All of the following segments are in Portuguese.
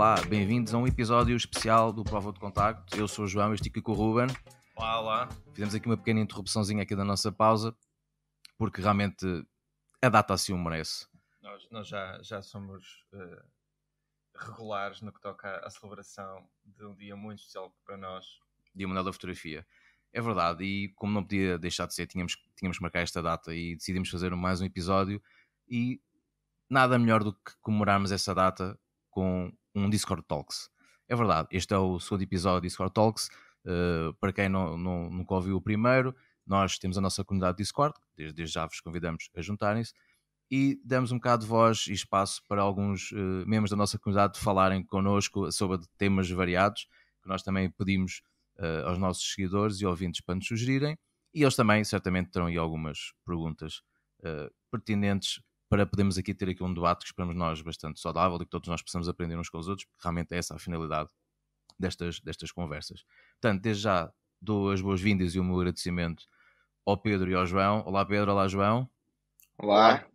Olá, bem-vindos a um episódio especial do Prova de Contacto. Eu sou o João, estou aqui com o Ruben. Olá, Fizemos aqui uma pequena interrupçãozinha aqui da nossa pausa, porque realmente a data assim o merece. Nós, nós já, já somos uh, regulares no que toca à celebração de um dia muito especial para nós. Dia Mundial da Fotografia. É verdade, e como não podia deixar de ser, tínhamos, tínhamos marcado marcar esta data e decidimos fazer mais um episódio e nada melhor do que comemorarmos essa data com um Discord Talks. É verdade, este é o segundo episódio do Discord Talks. Uh, para quem não, não, nunca ouviu o primeiro, nós temos a nossa comunidade Discord, desde, desde já vos convidamos a juntarem-se, e damos um bocado de voz e espaço para alguns uh, membros da nossa comunidade falarem connosco sobre temas variados, que nós também pedimos uh, aos nossos seguidores e ouvintes para nos sugerirem, e eles também certamente terão aí algumas perguntas pertinentes para podermos aqui ter aqui um debate que esperamos nós bastante saudável e que todos nós possamos aprender uns com os outros, porque realmente é essa a finalidade destas, destas conversas. Portanto, desde já dou as boas-vindas e o meu agradecimento ao Pedro e ao João. Olá Pedro, olá João. Olá.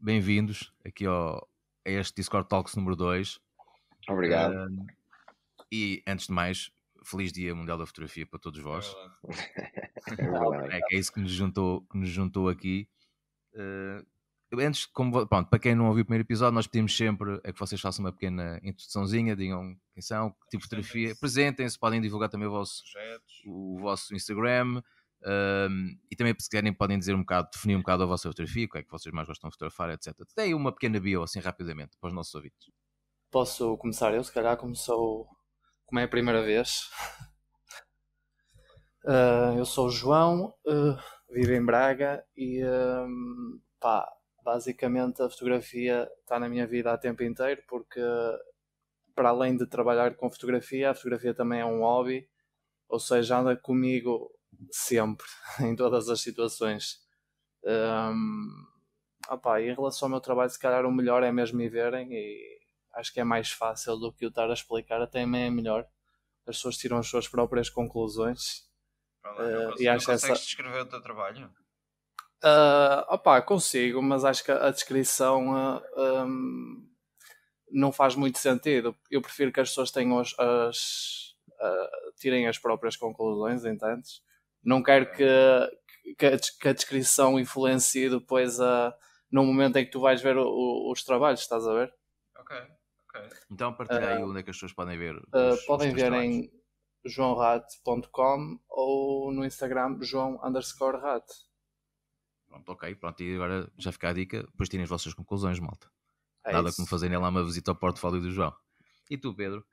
Bem-vindos aqui ao, a este Discord Talks número 2. Obrigado. e antes de mais, feliz Dia Mundial da Fotografia para todos vós. É, é, é, que é isso que nos juntou, que nos juntou aqui eh, antes, como, pronto, para quem não ouviu o primeiro episódio, nós pedimos sempre é que vocês façam uma pequena introduçãozinha, digam quem são, que tipo de fotografia, apresentem-se, podem divulgar também o vosso, o vosso Instagram. Ehm, e também, se querem podem dizer um bocado, definir um bocado a vossa fotografia, o que é que vocês mais gostam de fotografar, etc. Tem uma pequena bio, assim, rapidamente, para os nossos ouvintes. Posso começar eu, se calhar, como sou. Como é a primeira vez. Uh, eu sou o João. Uh vivo em Braga e um, pá, basicamente a fotografia está na minha vida há tempo inteiro porque para além de trabalhar com fotografia, a fotografia também é um hobby, ou seja, anda comigo sempre, em todas as situações. Um, opa, em relação ao meu trabalho, se calhar o melhor é mesmo me verem e acho que é mais fácil do que eu estar a explicar, até é melhor. As pessoas tiram as suas próprias conclusões eh, e acho consegues essa... descrever o teu trabalho? Uh, ah, opa, consigo, mas acho que a descrição uh, ah, um, não faz muito sentido. Eu prefiro que as pessoas tenham as, as uh, tirem as próprias conclusões, entendes? Não quero que, que, a, que a descrição influencie depois a, no momento em que tu vais ver o, o, os trabalhos, estás a ver? Ok, ok. Então partilha aí onde é que as pessoas podem ver. Os, podem os ver trabalhos. em joãorato.com ou no Instagram joão underscore rato. Pronto, ok, pronto, e agora já fica a dica, depois tirem as vossas conclusões, malta. É Nada isso. como fazerem lá uma visita ao portfólio do João. E tu, Pedro?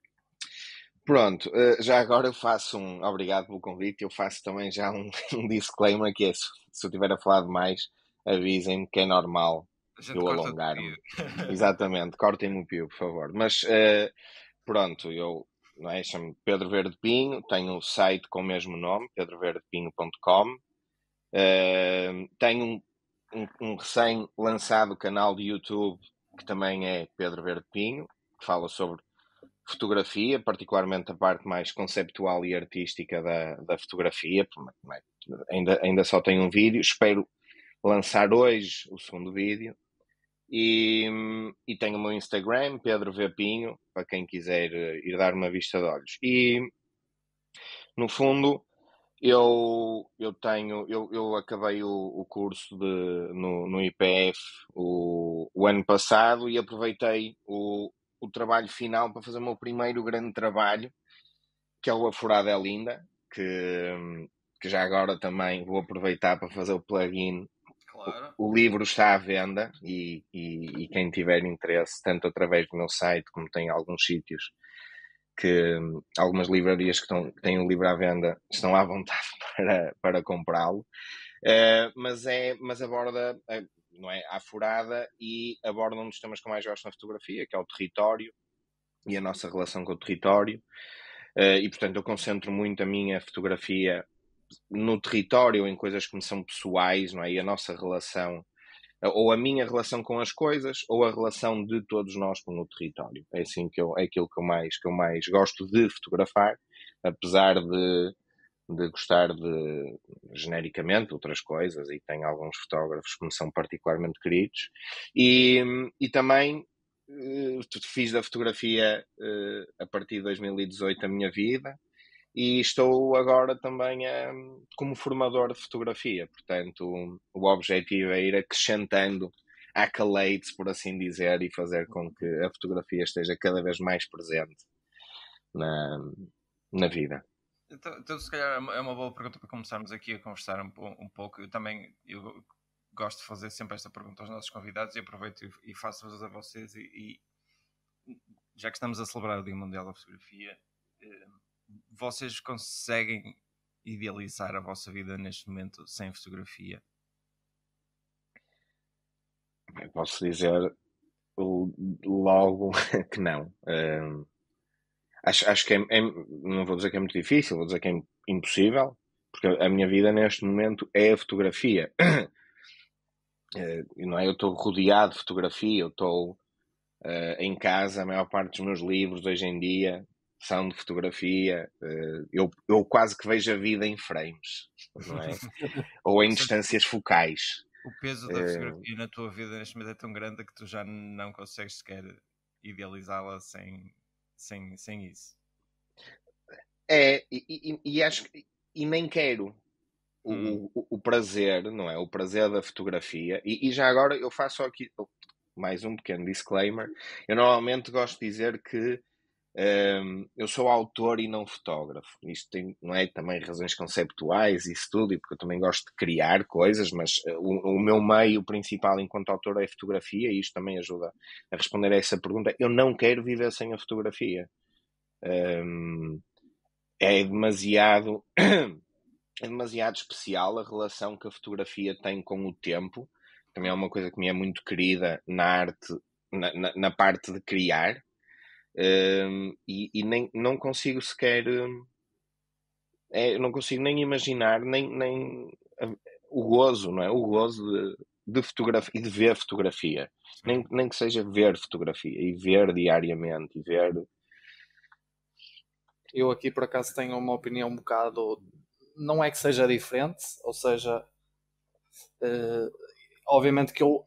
Pronto, eh, já agora eu faço um. Obrigado pelo convite. Eu faço também já um, um disclaimer que é se, se eu tiver a falar demais, avisem-me que é normal eu alongar. Exatamente, cortem-me o pio, por favor. Mas uh, pronto, eu não é? Chamo-me Pedro Verde Pinho, tenho um site com o mesmo nome, pedroverdepinho.com. Uh, tenho um, um, um recém-lançado canal de YouTube que também é Pedro Verde Pinho, que fala sobre fotografia, particularmente a parte mais conceptual e artística da, da fotografia. Ainda, ainda só tenho um vídeo, espero lançar hoje o segundo vídeo. E, e tenho o meu Instagram, Pedro Vepinho para quem quiser eh, ir dar uma vista de olhos. E, no fundo, eu, eu tenho, eu, eu acabei o, o curso de, no, no IPF o, o ano passado e aproveitei o, o trabalho final para fazer o meu primeiro grande trabalho, que é o A Furada é Linda, que, que já agora também vou aproveitar para fazer o plugin Claro. O, o, livro está à venda e, e, e, quem tiver interesse, tanto através do meu site como tem alguns sítios que algumas livrarias que, estão, que têm o livro à venda estão à vontade para, para comprá-lo. Uh, mas, é, mas aborda a, eh, não é, a furada e aborda um dos temas que eu mais gosto na fotografia, que é o território e a nossa relação com o território. Uh, e portanto eu concentro muito a minha fotografia no território, em coisas que me são pessoais, não é? E a nossa relação, ou a minha relação com as coisas, ou a relação de todos nós com o território. É assim que eu, é aquilo que eu mais, que eu mais gosto de fotografar, apesar de, de gostar de, genericamente, outras coisas, e tenho alguns fotógrafos que me são particularmente queridos, e, e também eh, fiz da fotografia eh, a partir de 2018 a minha vida e estou agora também hum, como formador de fotografia, portanto o objetivo é ir acrescentando accolades, por assim dizer, e fazer com que a fotografia esteja cada vez mais presente na, na vida. Então, então, se calhar é uma é boa pergunta para começarmos aqui a conversar um, um pouco. Eu também eu gosto de fazer sempre esta pergunta aos nossos convidados e aproveito e, e faço-vos a vocês. E, e, já que estamos a celebrar o Dia Mundial da Fotografia, eh, vocês conseguem idealizar a vossa vida neste momento sem fotografia? Eu posso dizer logo que não. acho, acho que é, é, não vou dizer que é muito difícil, vou dizer que é impossível, porque a minha vida neste momento é a fotografia. Uh, não é? Eu estou rodeado de fotografia, eu estou uh, em casa, a maior parte dos meus livros hoje em dia sound, de fotografia, eh, eu, eu quase que vejo a vida em frames, é? ou em distâncias focais. O peso da eh, fotografia na tua vida neste momento é tão grande que tu já não consegues sequer idealizá-la sem, sem, sem isso. É, e, e, e acho e nem quero uhum. o, o, o, prazer, não é? O prazer da fotografia. E, e já agora eu faço aqui oh, mais um pequeno disclaimer. Eu normalmente gosto de dizer que um, eu sou autor e não fotógrafo. Isto tem, não é também razões conceptuais e tudo, e porque eu também gosto de criar coisas, mas eh, o, o, meu meio principal enquanto autor é fotografia, e isto também ajuda a responder a essa pergunta. Eu não quero viver sem a fotografia. Um, é demasiado. É demasiado especial a relação que a fotografia tem com o tempo. Também é uma coisa que me é muito querida na arte, na, na, na parte de criar, um, e, e nem, não consigo sequer. Hum, é, não consigo nem imaginar nem, nem o gozo, não é? O gozo de, de fotografia e de ver fotografia. Nem, nem que seja ver fotografia e ver diariamente e ver. Eu aqui por acaso tenho uma opinião um bocado. Não é que seja diferente, ou seja, uh, obviamente que eu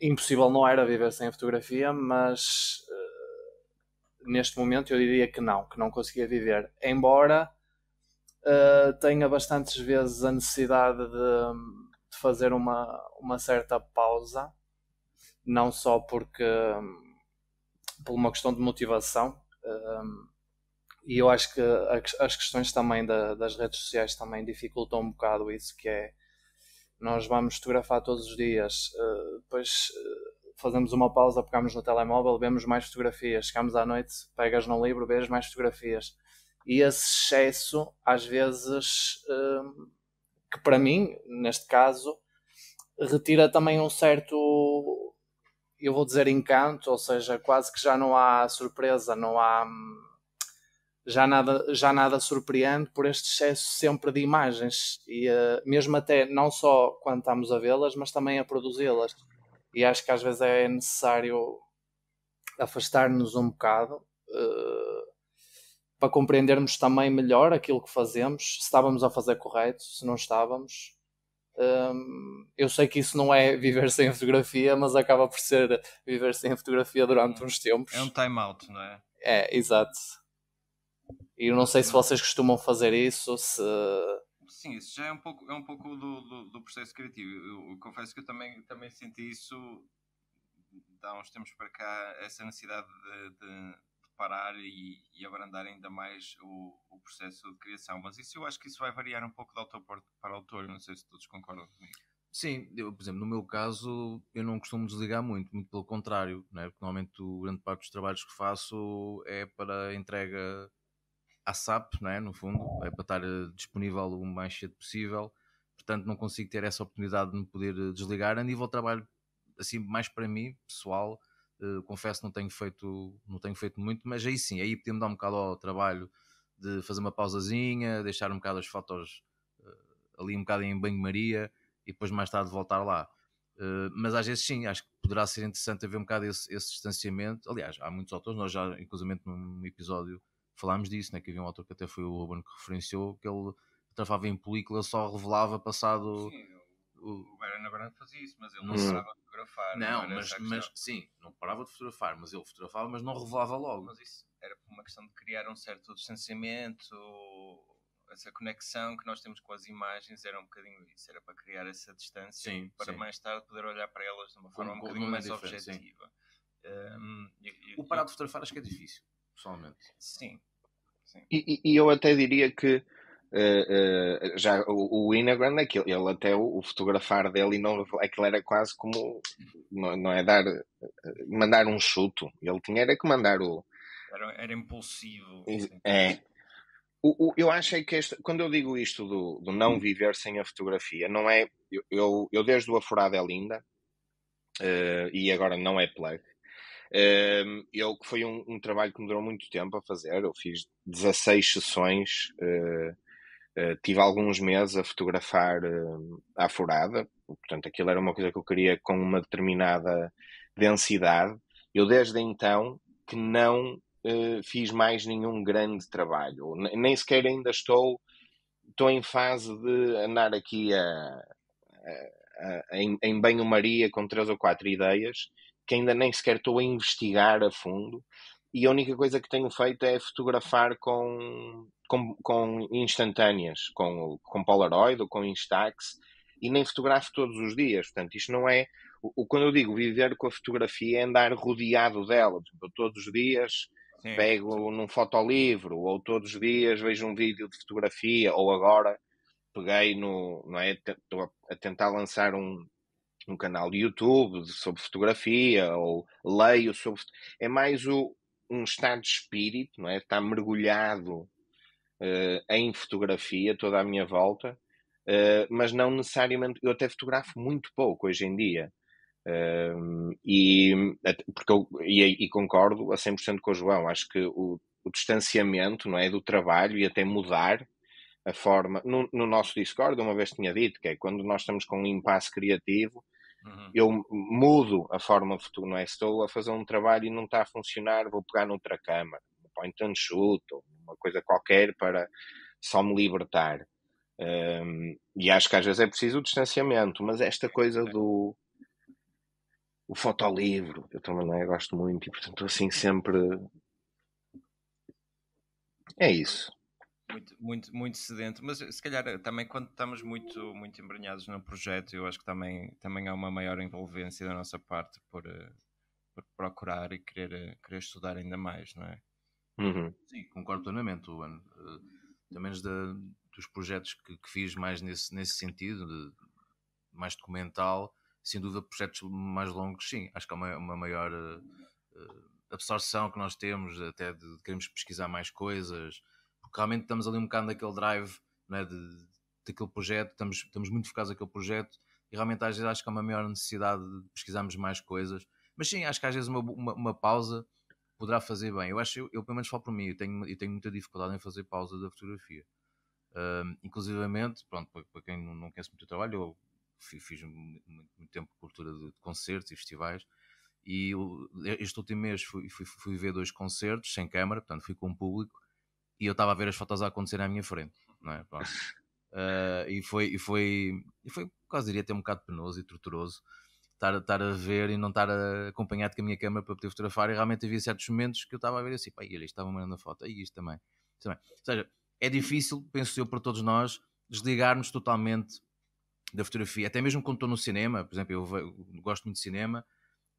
impossível não era viver sem fotografia, mas neste momento eu diria que não, que não conseguia viver. Embora uh, tenha bastantes vezes a necessidade de, de, fazer uma, uma certa pausa, não só porque por uma questão de motivação. Uh, e eu acho que as questões também da, das redes sociais também dificultam um bocado isso que é nós vamos fotografar todos os dias uh, eh, depois fazemos uma pausa, pegamos no telemóvel, vemos mais fotografias. Chegamos à noite, pegas num livro, vês mais fotografias. E esse excesso, às vezes, hum, que para mim, neste caso, retira também um certo, eu vou dizer, encanto, ou seja, quase que já não há surpresa, não há hum, já nada, já nada surpreende por este excesso sempre de imagens, e uh, mesmo até não só quando estamos a vê-las, mas também a produzi-las e acho que às vezes é necessário afastar-nos um bocado uh, para compreendermos também melhor aquilo que fazemos, se estávamos a fazer correto, se não estávamos. Um, eh, eu sei que isso não é viver sem fotografia, mas acaba por ser viver sem fotografia durante é uns tempos. É um time out, não é? É, exato. E eu não sei se vocês costumam fazer isso, se Sim, isso já é um pouco, é um pouco do, do, do processo criativo. Eu, eu, confesso que eu também, também senti isso há uns tempos para cá, essa necessidade de, de, de parar e, e, abrandar ainda mais o, o, processo de criação. Mas isso eu acho que isso vai variar um pouco de autor para autor, não sei se todos concordam comigo. Sim, eu, por exemplo, no meu caso, eu não costumo desligar muito, muito pelo contrário, né? porque normalmente o grande parte dos trabalhos que faço é para entrega a SAP, é? no fundo, é para estar eh, disponível o mais cedo possível. Portanto, não consigo ter essa oportunidade de me poder eh, desligar. A nível de trabalho, assim, mais para mim, pessoal, eh, confesso que não tenho, feito, não tenho feito muito, mas aí sim, aí podia-me dar um bocado ao trabalho de fazer uma pausazinha, deixar um bocado as fotos ali um bocado em banho-maria e depois mais tarde voltar lá. mas às vezes sim, acho que poderá ser interessante haver um bocado esse, esse distanciamento. Aliás, há muitos autores, nós já, inclusive num episódio falámos disso, né, que havia um autor que até foi o Ruben que referenciou, que ele travava em película, só revelava passado. Sim, o, o Barana fazia isso, mas ele não, não hum. parava de fotografar. Não, não mas, mas sim, não parava de fotografar, mas ele fotografava, mas não revelava logo. Mas isso era uma questão de criar um certo distanciamento, essa conexão que nós temos com as imagens era um bocadinho isso, era para criar essa distância sim, para sim. mais tarde poder olhar para elas de uma forma com, um bocadinho mais objetiva. Um, eu, eu, o parar de fotografar acho que é difícil, pessoalmente. Sim, e, e, eu até diria que uh, uh, já o, o é ele, ele até o, o, fotografar dele não aquilo era quase como não, não, é dar eh, mandar um chuto. Ele tinha era que mandar o. Era, era impulsivo. É. O, o, eu acho é que este, quando eu digo isto do, do, não viver sem a fotografia, não é. Eu, eu, eu desde o afurado é Linda, uh, e agora não é play, eu, é que foi um, um, trabalho que me durou muito tempo a fazer, eu fiz 16 sessões, ah, ah, tive alguns meses a fotografar a ah, à furada, portanto aquilo era uma coisa que eu queria com uma determinada densidade. Eu desde então que não fiz mais nenhum grande trabalho, nem sequer ainda estou, estou em fase de andar aqui a, a, em, em banho-maria com três ou quatro ideias que ainda nem sequer estou a investigar a fundo e a única coisa que tenho feito é fotografar com, com, com instantâneas, com, com Polaroid ou com Instax e nem fotografo todos os dias. Portanto, isto não é. O, quando eu digo viver com a fotografia é andar rodeado dela. todos os dias Sim. pego num fotolivro ou todos os dias vejo um vídeo de fotografia ou agora peguei no. Não é? Estou a tentar lançar um, um canal de YouTube sobre fotografia ou leio sobre. É mais o, um estado de espírito, não é? Está mergulhado uh, em fotografia toda à minha volta, uh, mas não necessariamente. Eu até fotografo muito pouco hoje em dia. Uh, e, porque eu, e, e concordo a 100% com o João, acho que o, o distanciamento não é, do trabalho e até mudar a forma. No, no, nosso Discord, uma vez tinha dito que é quando nós estamos com um impasse criativo, Uhum. Eu mudo a forma de futuro, não é? Estou a fazer um trabalho e não está a funcionar, vou pegar noutra câmara, um point and shoot, ou uma coisa qualquer para só me libertar. Um, e acho que às vezes é preciso o distanciamento, mas esta coisa é. do o fotolivro, eu também não é? gosto muito e portanto estou assim sempre. Uhum. É isso muito, muito, muito sedento, mas se calhar também quando estamos muito, muito embranhados no projeto, eu acho que também, também há uma maior envolvência da nossa parte por, eh, por procurar e querer, eh, querer estudar ainda mais, não é? Uhum. Sim, concordo plenamente, Luan. Uh, eh, pelo menos da, dos projetos que, que, fiz mais nesse, nesse sentido, de, mais documental, sem dúvida, projetos mais longos, sim, acho que há uma, uma maior uh, absorção que nós temos, até de, de queremos pesquisar mais coisas porque realmente estamos ali um bocado naquele drive né de, daquele projeto, estamos, estamos muito focados naquele projeto e realmente às vezes acho que há uma maior necessidade de pesquisarmos mais coisas. Mas sim, acho que às vezes uma, uma, uma pausa poderá fazer bem. Eu acho, eu, eu pelo menos falo para mim, eu tenho, eu tenho muita dificuldade em fazer pausa da fotografia. Um, inclusivamente, pronto, para, para quem não, não conhece muito o trabalho, eu fiz, fiz muito, muito, tempo de cultura de, de concertos e festivais e eu, este último mês fui, fui, fui, ver dois concertos sem câmara, portanto fui com o público e eu estava a ver as fotos a acontecer à minha frente, não é? Uh, e foi, e foi, e foi quase diria até um bocado penoso e torturoso estar, estar a ver e não estar a, acompanhado com a minha câmera para poder fotografar. E realmente havia certos momentos que eu estava a ver assim, pá, olha, isto estava mandando a foto, e isto também. isto também. Ou seja, é difícil, penso eu, para todos nós, desligarmos totalmente da fotografia. Até mesmo quando estou no cinema, por exemplo, eu, eu gosto muito de cinema,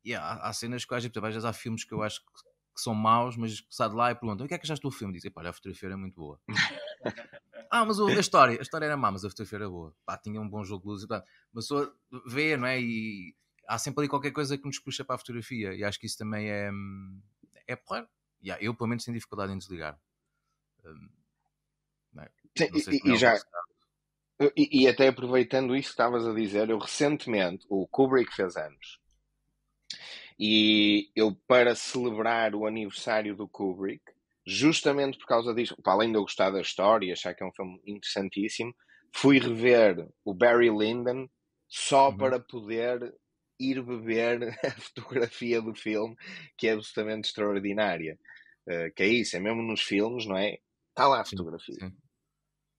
e há, há cenas que às vezes há filmes que eu acho que que são maus, mas que sai de lá e perguntam: o que é que achaste do filme? Dizem: olha, a fotografia era muito boa. ah, mas a história, a história era má, mas a fotografia era boa. Pá, tinha um bom jogo de luz e tal. Mas só vê, não é? E há sempre ali qualquer coisa que nos puxa para a fotografia e acho que isso também é. Hum, é porra. Yeah, eu, pelo menos, tenho dificuldade em desligar. Um, não é? não Sim, e, e já. É e, e, até aproveitando isso que estavas a dizer, eu recentemente, o Kubrick fez anos. E eu, para celebrar o aniversário do Kubrick, justamente por causa disso, para além de eu gostar da história e achar que é um filme interessantíssimo, fui rever o Barry Lyndon só uhum. para poder ir beber a fotografia do filme, que é absolutamente extraordinária. Uh, que é isso, é mesmo nos filmes, não é? Está lá a fotografia. Sim,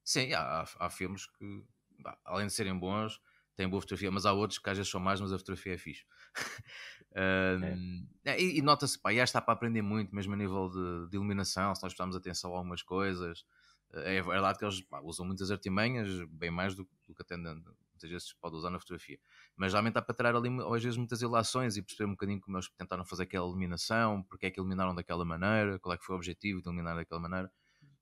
sim. sim há, há, filmes que, além de serem bons, têm boa fotografia, mas há outros que às vezes são mais, mas a fotografia é fixe. Um, é. é. E, e nota-se, pá, já está para aprender muito, mesmo a nível de, de iluminação, se nós prestarmos atenção a algumas coisas. Eh, é verdade que eles pá, usam muitas artimanhas, bem mais do, do que até muitas vezes pode usar na fotografia. Mas realmente dá para tirar ali, às vezes, muitas ilações e perceber um bocadinho como eles tentaram fazer aquela iluminação, porque é que iluminaram daquela maneira, qual é que foi o objetivo de iluminar daquela maneira.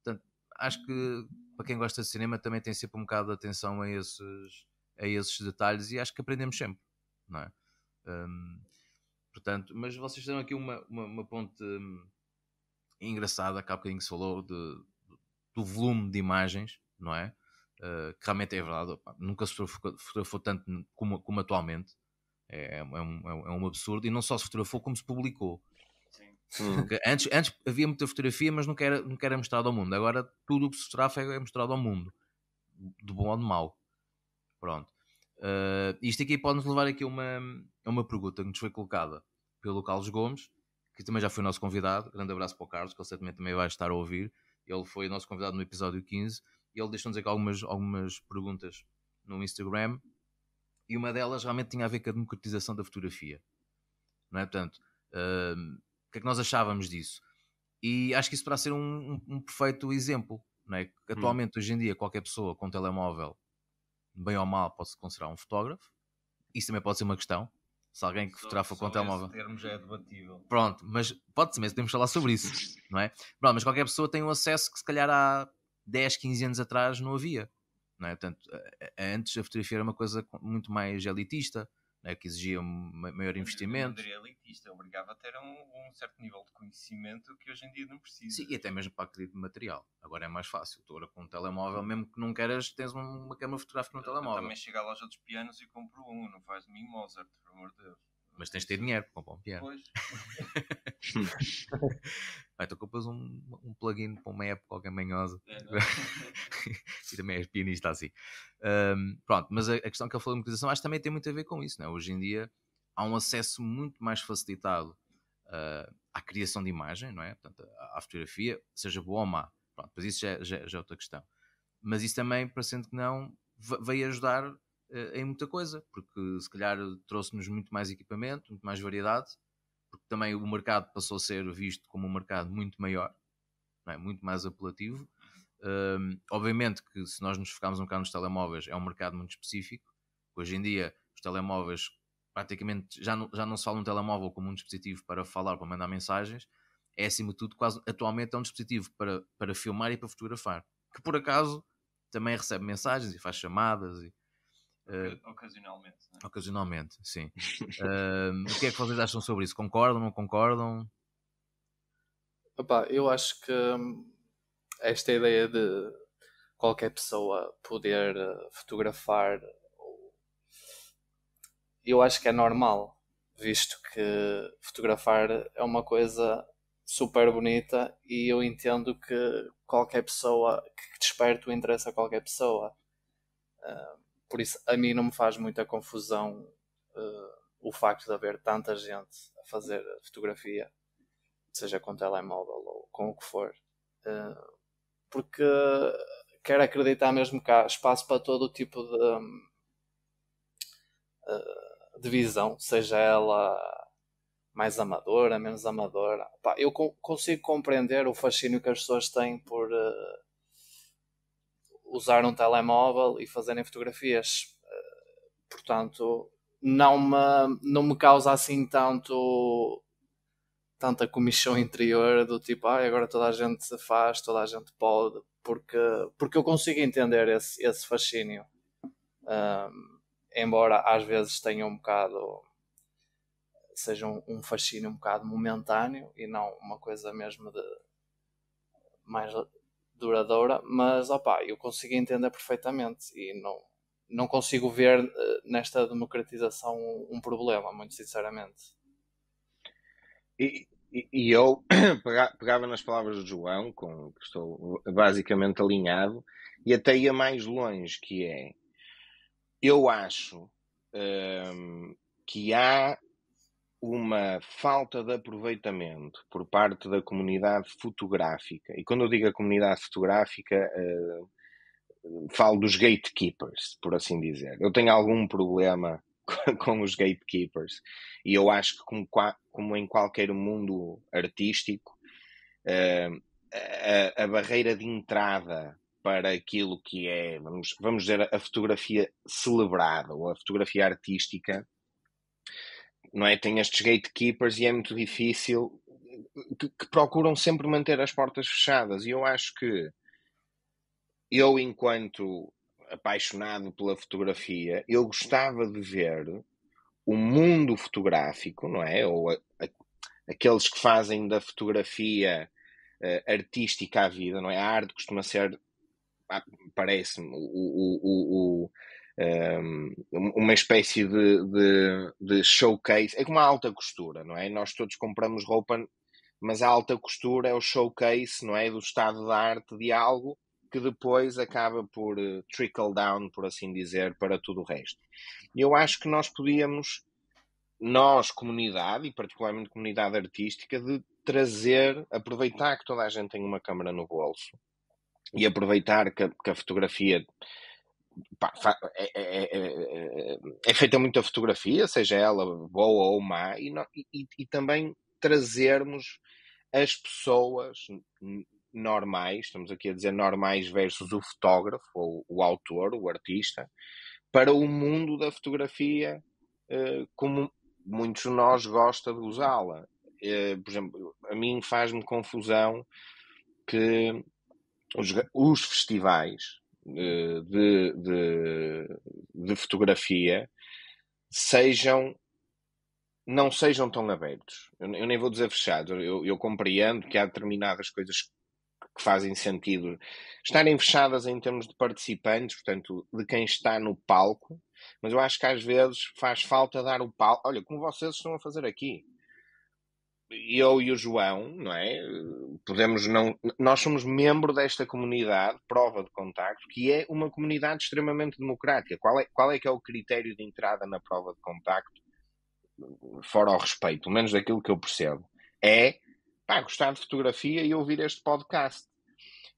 Portanto, acho que para quem gosta de cinema também tem sempre um bocado de atenção a esses, a esses detalhes e acho que aprendemos sempre, não é? Um, portanto, mas vocês têm aqui uma, uma, uma ponte hum, engraçada, que há bocadinho que se falou de, do volume de imagens, não é? Uh, que realmente é verdade, opa, nunca se fotografou tanto como, como atualmente, é, é, é, é, um, é, um, absurdo, e não só se fotografou, como se publicou. Sim. Hum. Antes, antes havia muita fotografia, mas nunca era, nunca era mostrado ao mundo. Agora tudo o que se fotografa é, é mostrado ao mundo, de bom ou de mau. Pronto. Uh, isto aqui pode nos levar aqui a uma, a uma pergunta que nos foi colocada pelo Carlos Gomes, que também já foi nosso convidado. Grande abraço para o Carlos, que ele certamente também vai estar a ouvir. Ele foi nosso convidado no episódio 15 e ele deixou-nos aqui algumas, algumas perguntas no Instagram e uma delas realmente tinha a ver com a democratização da fotografia. Não é? Portanto, hum, o que é que nós achávamos disso? E acho que isso poderá ser um, um, um perfeito exemplo. Não é? Hum. Atualmente, hum. hoje em dia, qualquer pessoa com um telemóvel, bem ou mal, pode se considerar um fotógrafo. Isso também pode ser uma questão. Se alguém que fotografa com o telemóvel. termo já é debatível. Pronto, mas pode ser mesmo, podemos falar sobre isso, não é? Pronto, mas qualquer pessoa tem um acesso que se calhar há 10, 15 anos atrás não havia. Não é? Portanto, antes a fotografia era uma coisa muito mais elitista, né, que exigia maior investimento. O elitista, obrigava a ter um, um, certo nível de conhecimento que hoje em dia não precisa. Sim, e até mesmo para aquele material. Agora é mais fácil. Tu com um telemóvel, mesmo que não queiras, tens uma, uma câmera fotográfica no eu, telemóvel. Eu também chega à loja dos pianos e compro um, não faz de mim Mozart, por amor de Deus. Mas tens de ter dinheiro para comprar um piano. Pois. Tu compras um, um plugin para uma app qualquer manhosa. É, é? e também és pianista assim. Um, pronto, mas a, a, questão que ele falou de monetização acho que também tem muito a ver com isso. Não é? Hoje em dia há um acesso muito mais facilitado uh, à criação de imagem, não é? Portanto, à, à fotografia, seja boa ou má. Pronto, mas isso já, já, já é outra questão. Mas isso também, parecendo que não, veio ajudar eh, em muita coisa, porque se calhar trouxe-nos muito mais equipamento, muito mais variedade, porque também o mercado passou a ser visto como um mercado muito maior, é? muito mais apelativo. Um, obviamente que se nós nos focarmos um bocado nos telemóveis, é um mercado muito específico. Hoje em dia, os telemóveis praticamente já não, já não se fala um telemóvel como um dispositivo para falar, para mandar mensagens. É acima de tudo, quase atualmente é um dispositivo para, para filmar e para fotografar, que por acaso também recebe mensagens e faz chamadas e, eh, ocasionalmente. Né? Ocasionalmente, sim. uh, o que é que vocês acham sobre isso? Concordam, não concordam? Opa, eu acho que hum, esta ideia de qualquer pessoa poder eh, fotografar, eu acho que é normal, visto que fotografar é uma coisa super bonita e eu entendo que qualquer pessoa que desperte o interesse a qualquer pessoa. Por isso, a mim não me faz muita confusão uh, o facto de haver tanta gente a fazer fotografia, seja com telemóvel ou com o que for, uh, porque quero acreditar mesmo que há espaço para todo o tipo de, uh, de visão, seja ela mais amadora, menos amadora. Pá, eu co consigo compreender o fascínio que as pessoas têm por uh, usar um telemóvel e fazerem fotografias. Eh, portanto, não me, não me causa assim tanto tanta comissão interior do tipo, ah, agora toda a gente faz, toda a gente pode, porque, porque eu consigo entender esse, esse fascínio. Um, embora às vezes tenha um bocado seja um, um, fascínio um bocado momentâneo e não uma coisa mesmo de mais duradoura, mas opa, eu consigo entender perfeitamente e não, não consigo ver eh, nesta democratização um problema, muito sinceramente. E, e, e eu pegava nas palavras do João, com que estou basicamente alinhado, e até ia mais longe, que é eu acho hum, que há uma falta de aproveitamento por parte da comunidade fotográfica. E quando eu digo a comunidade fotográfica, uh, falo dos gatekeepers, por assim dizer. Eu tenho algum problema com os gatekeepers. E eu acho que, como, como em qualquer mundo artístico, uh, a, a, barreira de entrada para aquilo que é, vamos, vamos dizer, a fotografia celebrada ou a fotografia artística não é? Tem estes gatekeepers e é muito difícil, que, que procuram sempre manter as portas fechadas. E eu acho que eu, enquanto apaixonado pela fotografia, eu gostava de ver o mundo fotográfico, não é? Ou a, a, aqueles que fazem da fotografia uh, artística a vida, não é? A arte costuma ser, ah, parece-me, o, o, o, uma espécie de, de, de, showcase. É como a alta costura, não é? Nós todos compramos roupa, mas a alta costura é o showcase, não é? Do estado da arte de algo que depois acaba por eh, trickle down, por assim dizer, para tudo o resto. Eu acho que nós podíamos, nós, comunidade, e particularmente comunidade artística, de trazer, aproveitar que toda a gente tem uma câmera no bolso e aproveitar que a, que a fotografia pá, é é é, é, é, é, feita muita fotografia, seja ela boa ou má, e, não, e, e também trazermos as pessoas normais, estamos aqui a dizer normais versus o fotógrafo, ou o autor, o artista, para o mundo da fotografia eh, como muitos de nós gosta de usá-la. Eh, por exemplo, a mim faz-me confusão que os, os, festivais eh, de, de, de fotografia sejam não sejam tão abertos. Eu, eu nem vou dizer fechados. Eu, eu, compreendo que há determinadas coisas que fazem sentido estarem fechadas em termos de participantes, portanto, de quem está no palco, mas eu acho que às vezes faz falta dar o palco. Olha, como vocês estão a fazer aqui eu e o João, não é? Podemos não. Nós somos membro desta comunidade, prova de contacto, que é uma comunidade extremamente democrática. Qual é, qual é que é o critério de entrada na prova de contacto? Fora ao respeito, pelo menos daquilo que eu percebo. É pá, gostar de fotografia e ouvir este podcast.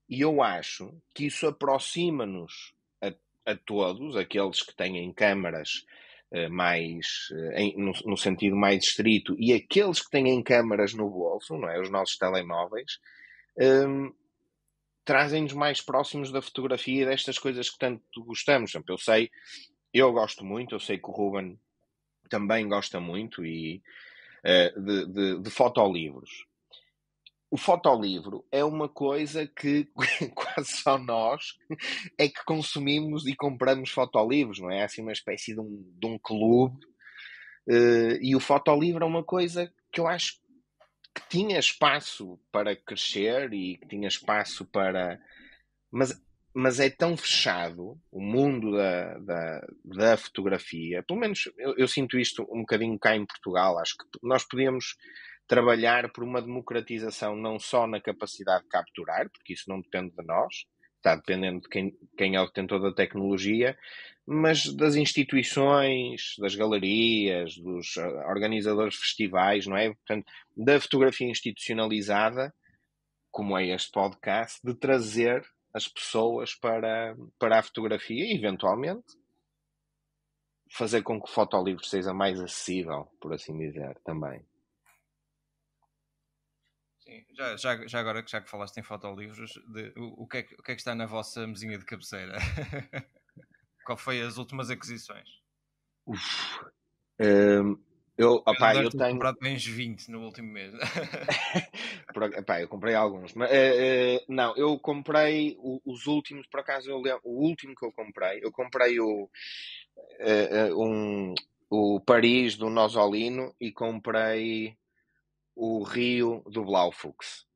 E eu acho que isso aproxima-nos a, a todos, aqueles que têm câmaras eh, mais eh, em, no, no, sentido mais estrito e aqueles que têm câmaras no bolso, não é? Os nossos telemóveis, um, trazem-nos mais próximos da fotografia e destas coisas que tanto gostamos. Eu sei, eu gosto muito, eu sei que o Ruben também gosta muito e uh, de, de, de fotolivros o fotolivro é uma coisa que quase só nós é que consumimos e compramos fotolivros, não é? assim uma espécie de um, de um clube. Uh, e o fotolivro é uma coisa que eu acho que tinha espaço para crescer e que tinha espaço para. Mas, mas é tão fechado o mundo da, da, da fotografia. Pelo menos eu, eu, sinto isto um bocadinho cá em Portugal. Acho que nós podíamos trabalhar por uma democratização não só na capacidade de capturar, porque isso não depende de nós, está dependendo de quem, quem é o detentor da tecnologia, mas das instituições, das galerias, dos eh, organizadores de festivais, não é? Portanto, da fotografia institucionalizada, como é este podcast, de trazer as pessoas para, para a fotografia e, eventualmente, fazer com que o fotolivro seja mais acessível, por assim dizer, também. Sim, já, já, já agora já que falaste em fotolivros, de, o, o, que é, o que é que está na vossa mesinha de cabeceira? Qual foi as últimas aquisições? Uf, um, eu, opa, eu tenho comprado menos 20 no último mês. por, opa, eu comprei alguns. Mas, uh, uh, não, eu comprei os últimos, por acaso eu lembro, o último que eu comprei, eu comprei o, uh, um, o Paris do Nosolino e comprei o Rio do Blaufux.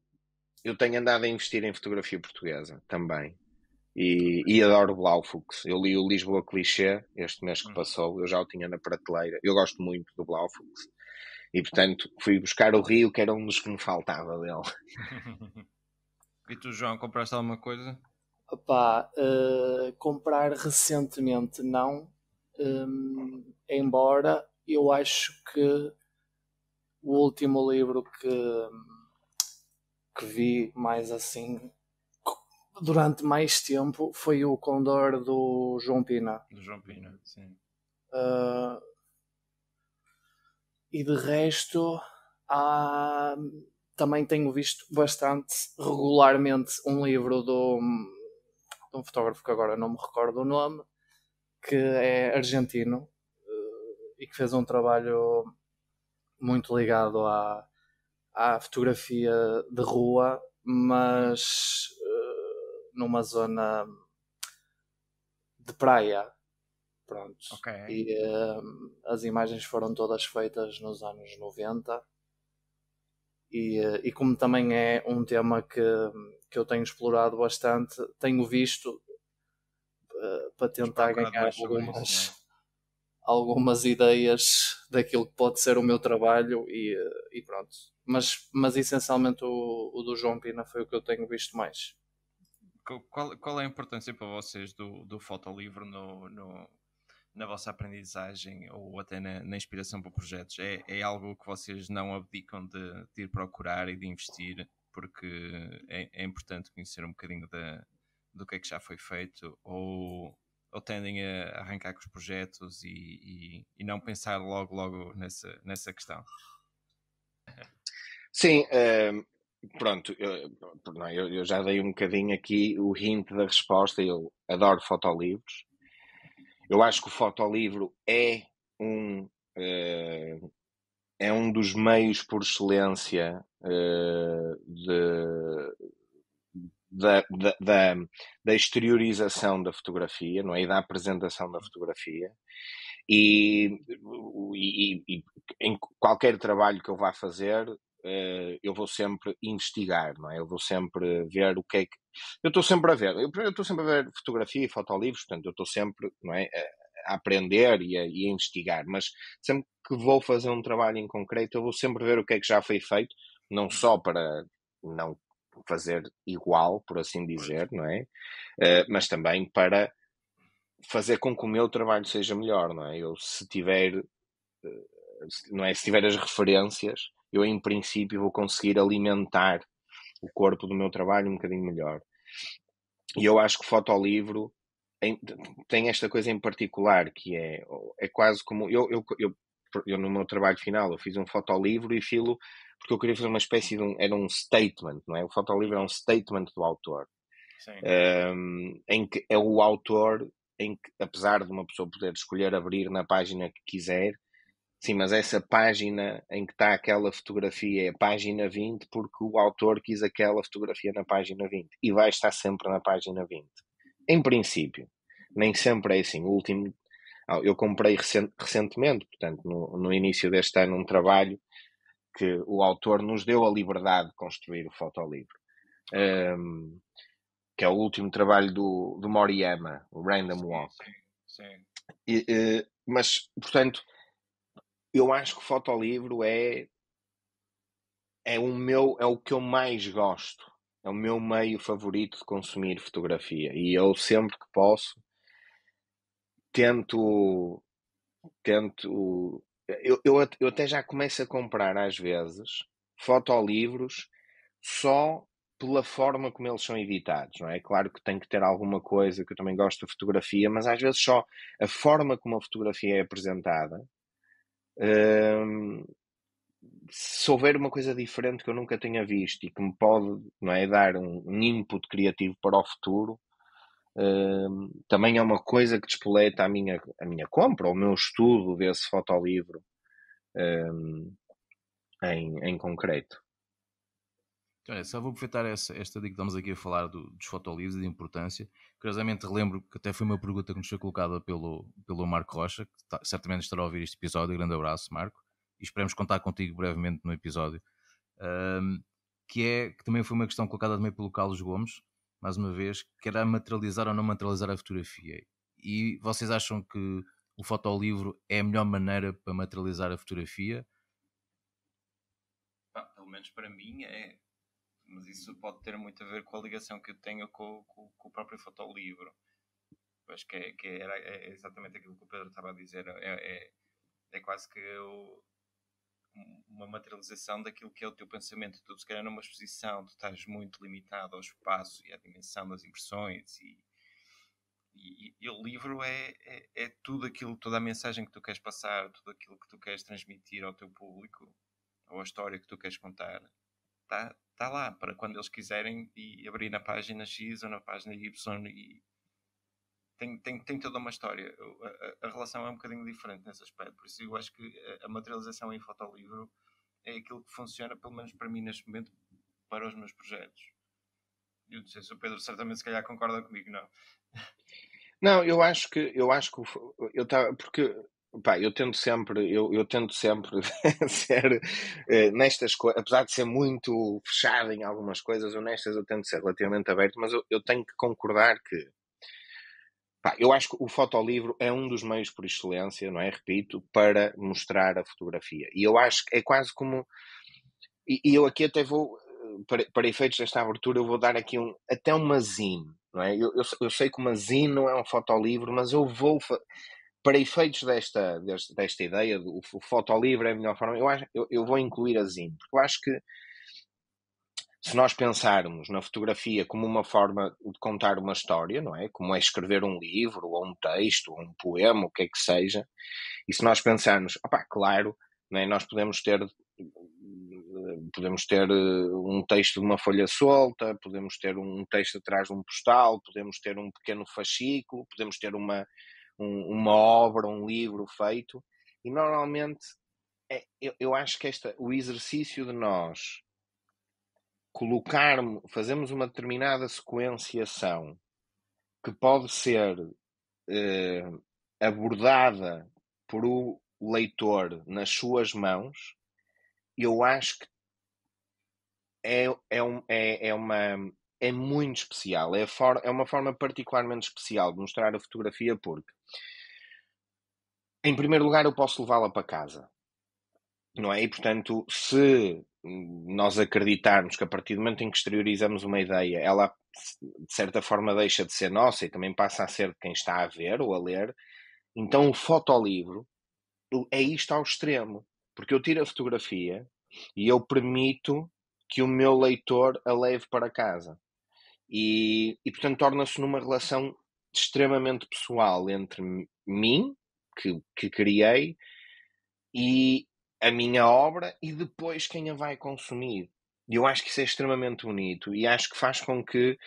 Eu tenho andado a investir em fotografia portuguesa também. E, e adoro o Blaufux. Eu li o Lisboa Clichê este mês que uhum. passou, eu já o tinha na prateleira. Eu gosto muito do Blaufux. E portanto fui buscar o Rio, que era um dos que me faltava dele. e tu, João, compraste alguma coisa? Opa, uh, comprar recentemente não, um, ehm, embora eu acho que o último livro que, que vi mais assim durante mais tempo foi o Condor do João Pina. Do João Pina, sim. Uh, e de resto, há, também tenho visto bastante regularmente um livro do, de um fotógrafo que agora não me recordo o nome, que é argentino uh, e que fez um trabalho muito ligado à, à fotografia de rua, mas uh, numa zona de praia. Pronto. Okay. E uh, as imagens foram todas feitas nos anos 90. E, uh, e como também é um tema que, que eu tenho explorado bastante, tenho visto para tentar ganhar algumas. Isso, algumas ideias daquilo que pode ser o meu trabalho e, eh, e pronto. Mas, mas essencialmente o, o, do João Pina foi o que eu tenho visto mais. Qual, qual é a importância para vocês do, do fotolivro no, no, na vossa aprendizagem ou até na, na inspiração para projetos? É, é, algo que vocês não abdicam de, de, ir procurar e de investir porque é, é importante conhecer um bocadinho da, do que é que já foi feito ou ou tendem a arrancar com os projetos e, e, e não pensar logo, logo nessa, nessa questão. Sim, um, ehm, pronto, eu, não, eu, eu, já dei um bocadinho aqui o hint da resposta. Eu adoro fotolivros. Eu acho que o fotolivro é um, uh, é um dos meios por excelência uh, de, da, da, da, exteriorização da fotografia, não é? E da apresentação da fotografia. E, e, e em qualquer trabalho que eu vá fazer, eh, eu vou sempre investigar, não é? Eu vou sempre ver o que é que. Eu estou sempre a ver. Eu estou sempre a ver fotografia e fotolivros, portanto, eu estou sempre, não é? Eh, a aprender e a, e a investigar, mas sempre que vou fazer um trabalho em concreto, eu vou sempre ver o que é que já foi feito, não só para não fazer igual, por assim dizer, não é? Uh, mas também para fazer com que o meu trabalho seja melhor, não é? Eu se tiver, eh, não é? Se tiver as referências, eu em princípio vou conseguir alimentar o corpo do meu trabalho um bocadinho melhor. E eu acho que o fotolivro tem esta coisa em particular que é, é quase como eu, eu, eu eu no meu trabalho final, eu fiz um fotolivro e filo, porque eu queria fazer uma espécie de um, era um statement, não é? O fotolivro é um statement do autor, um, em que é o autor em que, apesar de uma pessoa poder escolher abrir na página que quiser, sim, mas essa página em que está aquela fotografia é a página 20 porque o autor quis aquela fotografia na página 20 e vai estar sempre na página 20. Em princípio, nem sempre é assim. O último ah, eu comprei recentemente, portanto, no, no início deste ano, um trabalho que o autor nos deu a liberdade de construir o fotolivro. Um, que é o último trabalho do, do Moriyama, o Random Walk. Sim, sim. E, e, eh, mas, portanto, eu acho que o fotolivro é, é, o meu, é o que eu mais gosto. É o meu meio favorito de consumir fotografia. E eu sempre que posso tento. tento eu, eu, eu até já começo a comprar, às vezes, fotolivros só pela forma como eles são editados, não é? Claro que tem que ter alguma coisa que eu também gosto de fotografia, mas às vezes só a forma como a fotografia é apresentada. Hum, se houver uma coisa diferente que eu nunca tenha visto e que me pode não é, dar um, um input criativo para o futuro, também é uma coisa que despoleta a minha, a minha compra, o meu estudo desse fotolivro um, em, em concreto. Olha, só vou aproveitar essa, esta dica que estamos aqui a falar do, dos fotolivros e de importância. Curiosamente, relembro que até foi uma pergunta que nos foi colocada pelo, pelo Marco Rocha, que está, certamente estará a ouvir este episódio. Grande abraço, Marco. E esperamos contar contigo brevemente no episódio. Um, que é que também foi uma questão colocada também pelo Carlos Gomes, mais uma vez, que era materializar ou não materializar a fotografia. E vocês acham que o fotolivro é a melhor maneira para materializar a fotografia? pelo menos para mim é. Mas isso pode ter muito a ver com a ligação que eu tenho com, com, com o próprio fotolivro. Acho que, é, que era, é exatamente aquilo que o Pedro estava a dizer. É, é, é quase que eu uma materialização daquilo que é o teu pensamento. Tu, se calhar, numa exposição, tu estás muito limitado ao espaço e à dimensão das impressões e, e, e o livro é, é, é, tudo aquilo, toda a mensagem que tu queres passar, tudo aquilo que tu queres transmitir ao teu público, ou a história que tu queres contar, está tá lá para quando eles quiserem e abrir na página X ou na página Y e, tem, tem, tem toda uma história. A, a, relação é um bocadinho diferente nesse aspecto, por isso eu acho que a materialização em fotolivro é aquilo que funciona, pelo menos para mim neste momento, para os meus projetos. Eu não sei se o Pedro certamente se calhar concorda comigo, não? Não, eu acho que eu acho que eu tá, porque pá, eu tento sempre, eu, eu tento sempre ser eh, nestas coisas, apesar de ser muito fechado em algumas coisas, honestas, nestas eu tento ser relativamente aberto, mas eu, eu tenho que concordar que Pá, eu acho que o fotolivro é um dos meios por excelência, não é? Repito, para mostrar a fotografia. E eu acho que é quase como. E, e eu aqui até vou, eh, para, para, efeitos desta abertura, eu vou dar aqui um, até uma zine, não é? Eu, eu, eu sei que uma zine não é um fotolivro, mas eu vou. Para efeitos desta, desta, desta ideia, do, o fotolivro é a melhor forma, eu, acho, eu, eu vou incluir a zine, porque eu acho que se nós pensarmos na fotografia como uma forma de contar uma história, não é? Como é escrever um livro, ou um texto, ou um poema, o que é que seja, e se nós pensarmos, opá, claro, não é? nós podemos ter podemos ter eh, um texto de uma folha solta, podemos ter um texto atrás de um postal, podemos ter um pequeno fascículo, podemos ter uma, um, uma obra, um livro feito, e normalmente é, eu, eu acho que esta, o exercício de nós colocarmos, fazemos uma determinada sequenciação que pode ser eh, abordada por o leitor nas suas mãos, eu acho que é, é, um, é, é uma é muito especial. É, for, é uma forma particularmente especial de mostrar a fotografia porque, em primeiro lugar, eu posso levá-la para casa não é? E portanto, se nós acreditarmos que a partir do momento em que exteriorizamos uma ideia, ela de certa forma deixa de ser nossa e também passa a ser de quem está a ver ou a ler, então o fotolivro é isto ao extremo, porque eu tiro a fotografia e eu permito que o meu leitor a leve para casa. E, e portanto, torna-se numa relação extremamente pessoal entre mim, que, que criei, e, a minha obra e depois quem a vai consumir. E eu acho que isso é extremamente bonito e acho que faz com que,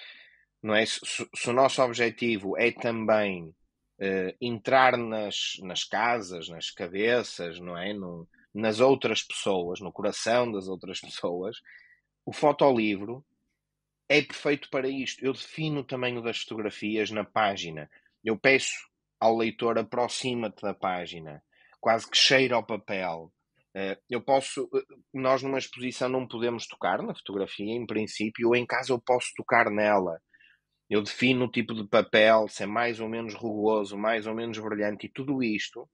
não é? Se, se o nosso objetivo é também uh, entrar nas, nas casas, nas cabeças, não é? No, nas outras pessoas, no coração das outras pessoas, o fotolivro é perfeito para isto. Eu defino o tamanho das fotografias na página. Eu peço ao leitor aproxima-te da página, quase que cheira ao papel eh, eu posso, eh, nós numa exposição não podemos tocar na fotografia, em princípio, ou em casa eu posso tocar nela. Eu defino o tipo de papel, se é mais ou menos rugoso, mais ou menos brilhante, e tudo isto,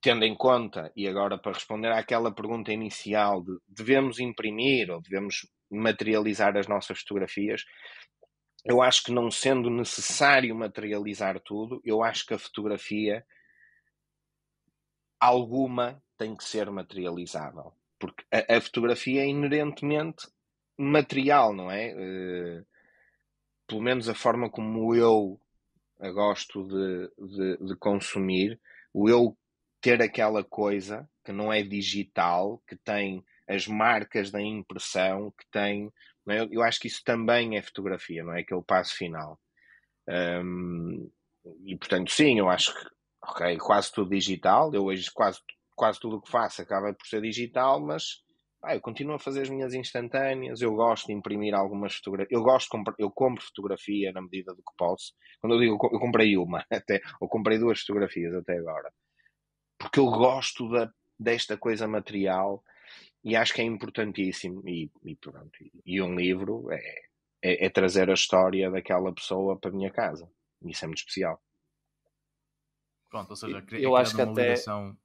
tendo em conta, e agora para responder àquela pergunta inicial de devemos imprimir ou devemos materializar as nossas fotografias, eu acho que não sendo necessário materializar tudo, eu acho que a fotografia alguma tem que ser materializável. Porque a, a fotografia é inerentemente material, não é? Uh, pelo menos a forma como eu gosto de, de, de, consumir, o eu ter aquela coisa que não é digital, que tem as marcas da impressão, que tem. É? Eu, eu acho que isso também é fotografia, não é? Aquele passo final. Um, e portanto, sim, eu acho que, ok, quase tudo digital, eu hoje quase quase tudo o que faço acaba por ser digital, mas ah, eu continuo a fazer as minhas instantâneas, eu gosto de imprimir algumas fotografias, eu gosto compro, eu compro fotografia na medida do que posso. Quando eu digo eu comprei uma, até, ou comprei duas fotografias até agora, porque eu gosto da, desta coisa material e acho que é importantíssimo. E, e pronto, e um livro é, é, é trazer a história daquela pessoa para a minha casa. Isso é muito especial. Pronto, ou seja, eu acho que até... Ligação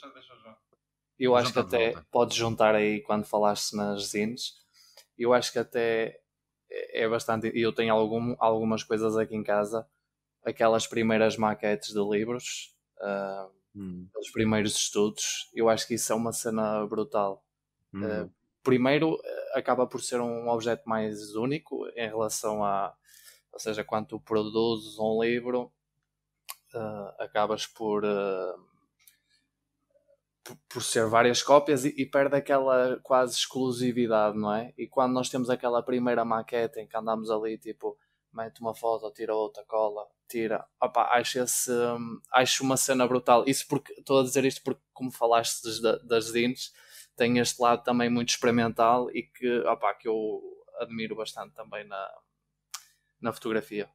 deixa, deixa já. Eu acho que até podes juntar aí quando falaste nas zines. Eu acho que até é, é bastante. Eu tenho algum, algumas coisas aqui em casa, aquelas primeiras maquetes de livros, uh, hum. os primeiros estudos. Eu acho que isso é uma cena brutal. Hum. Uh, primeiro, ah, acaba por ser um objeto mais único em relação a. Ou seja, quando tu produzes um livro, uh, acabas por por ser várias cópias e, e, perde aquela quase exclusividade, não é? E quando nós temos aquela primeira maquete em que andamos ali, tipo, mete uma foto, tira outra, cola, tira, opa, acho, esse, hum, acho uma cena brutal. Isso porque, estou a dizer isto porque, como falaste das, das zines, tem este lado também muito experimental e que, opa, que eu admiro bastante também na, na fotografia.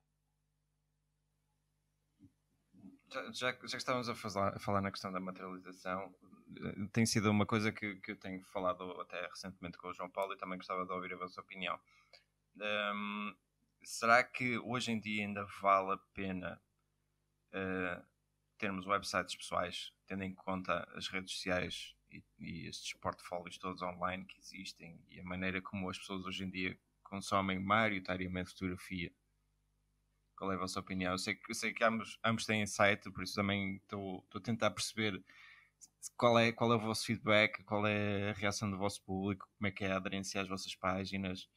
já, já que estávamos a falar, a falar na questão da materialização, eh, tem sido uma coisa que, que eu tenho falado até recentemente com o João Paulo e também gostava de ouvir a vossa opinião. Um, será que hoje em dia ainda vale a pena uh, termos websites pessoais, tendo em conta as redes sociais e, e estes portfólios todos online que existem e a maneira como as pessoas hoje em dia consomem maioritariamente fotografia? qual é a vossa opinião. Eu sei que, eu sei que ambos, ambos têm site, por isso também estou a tentar perceber qual é, qual é o vosso feedback, qual é a reação do vosso público, como é que é a aderência às vossas páginas.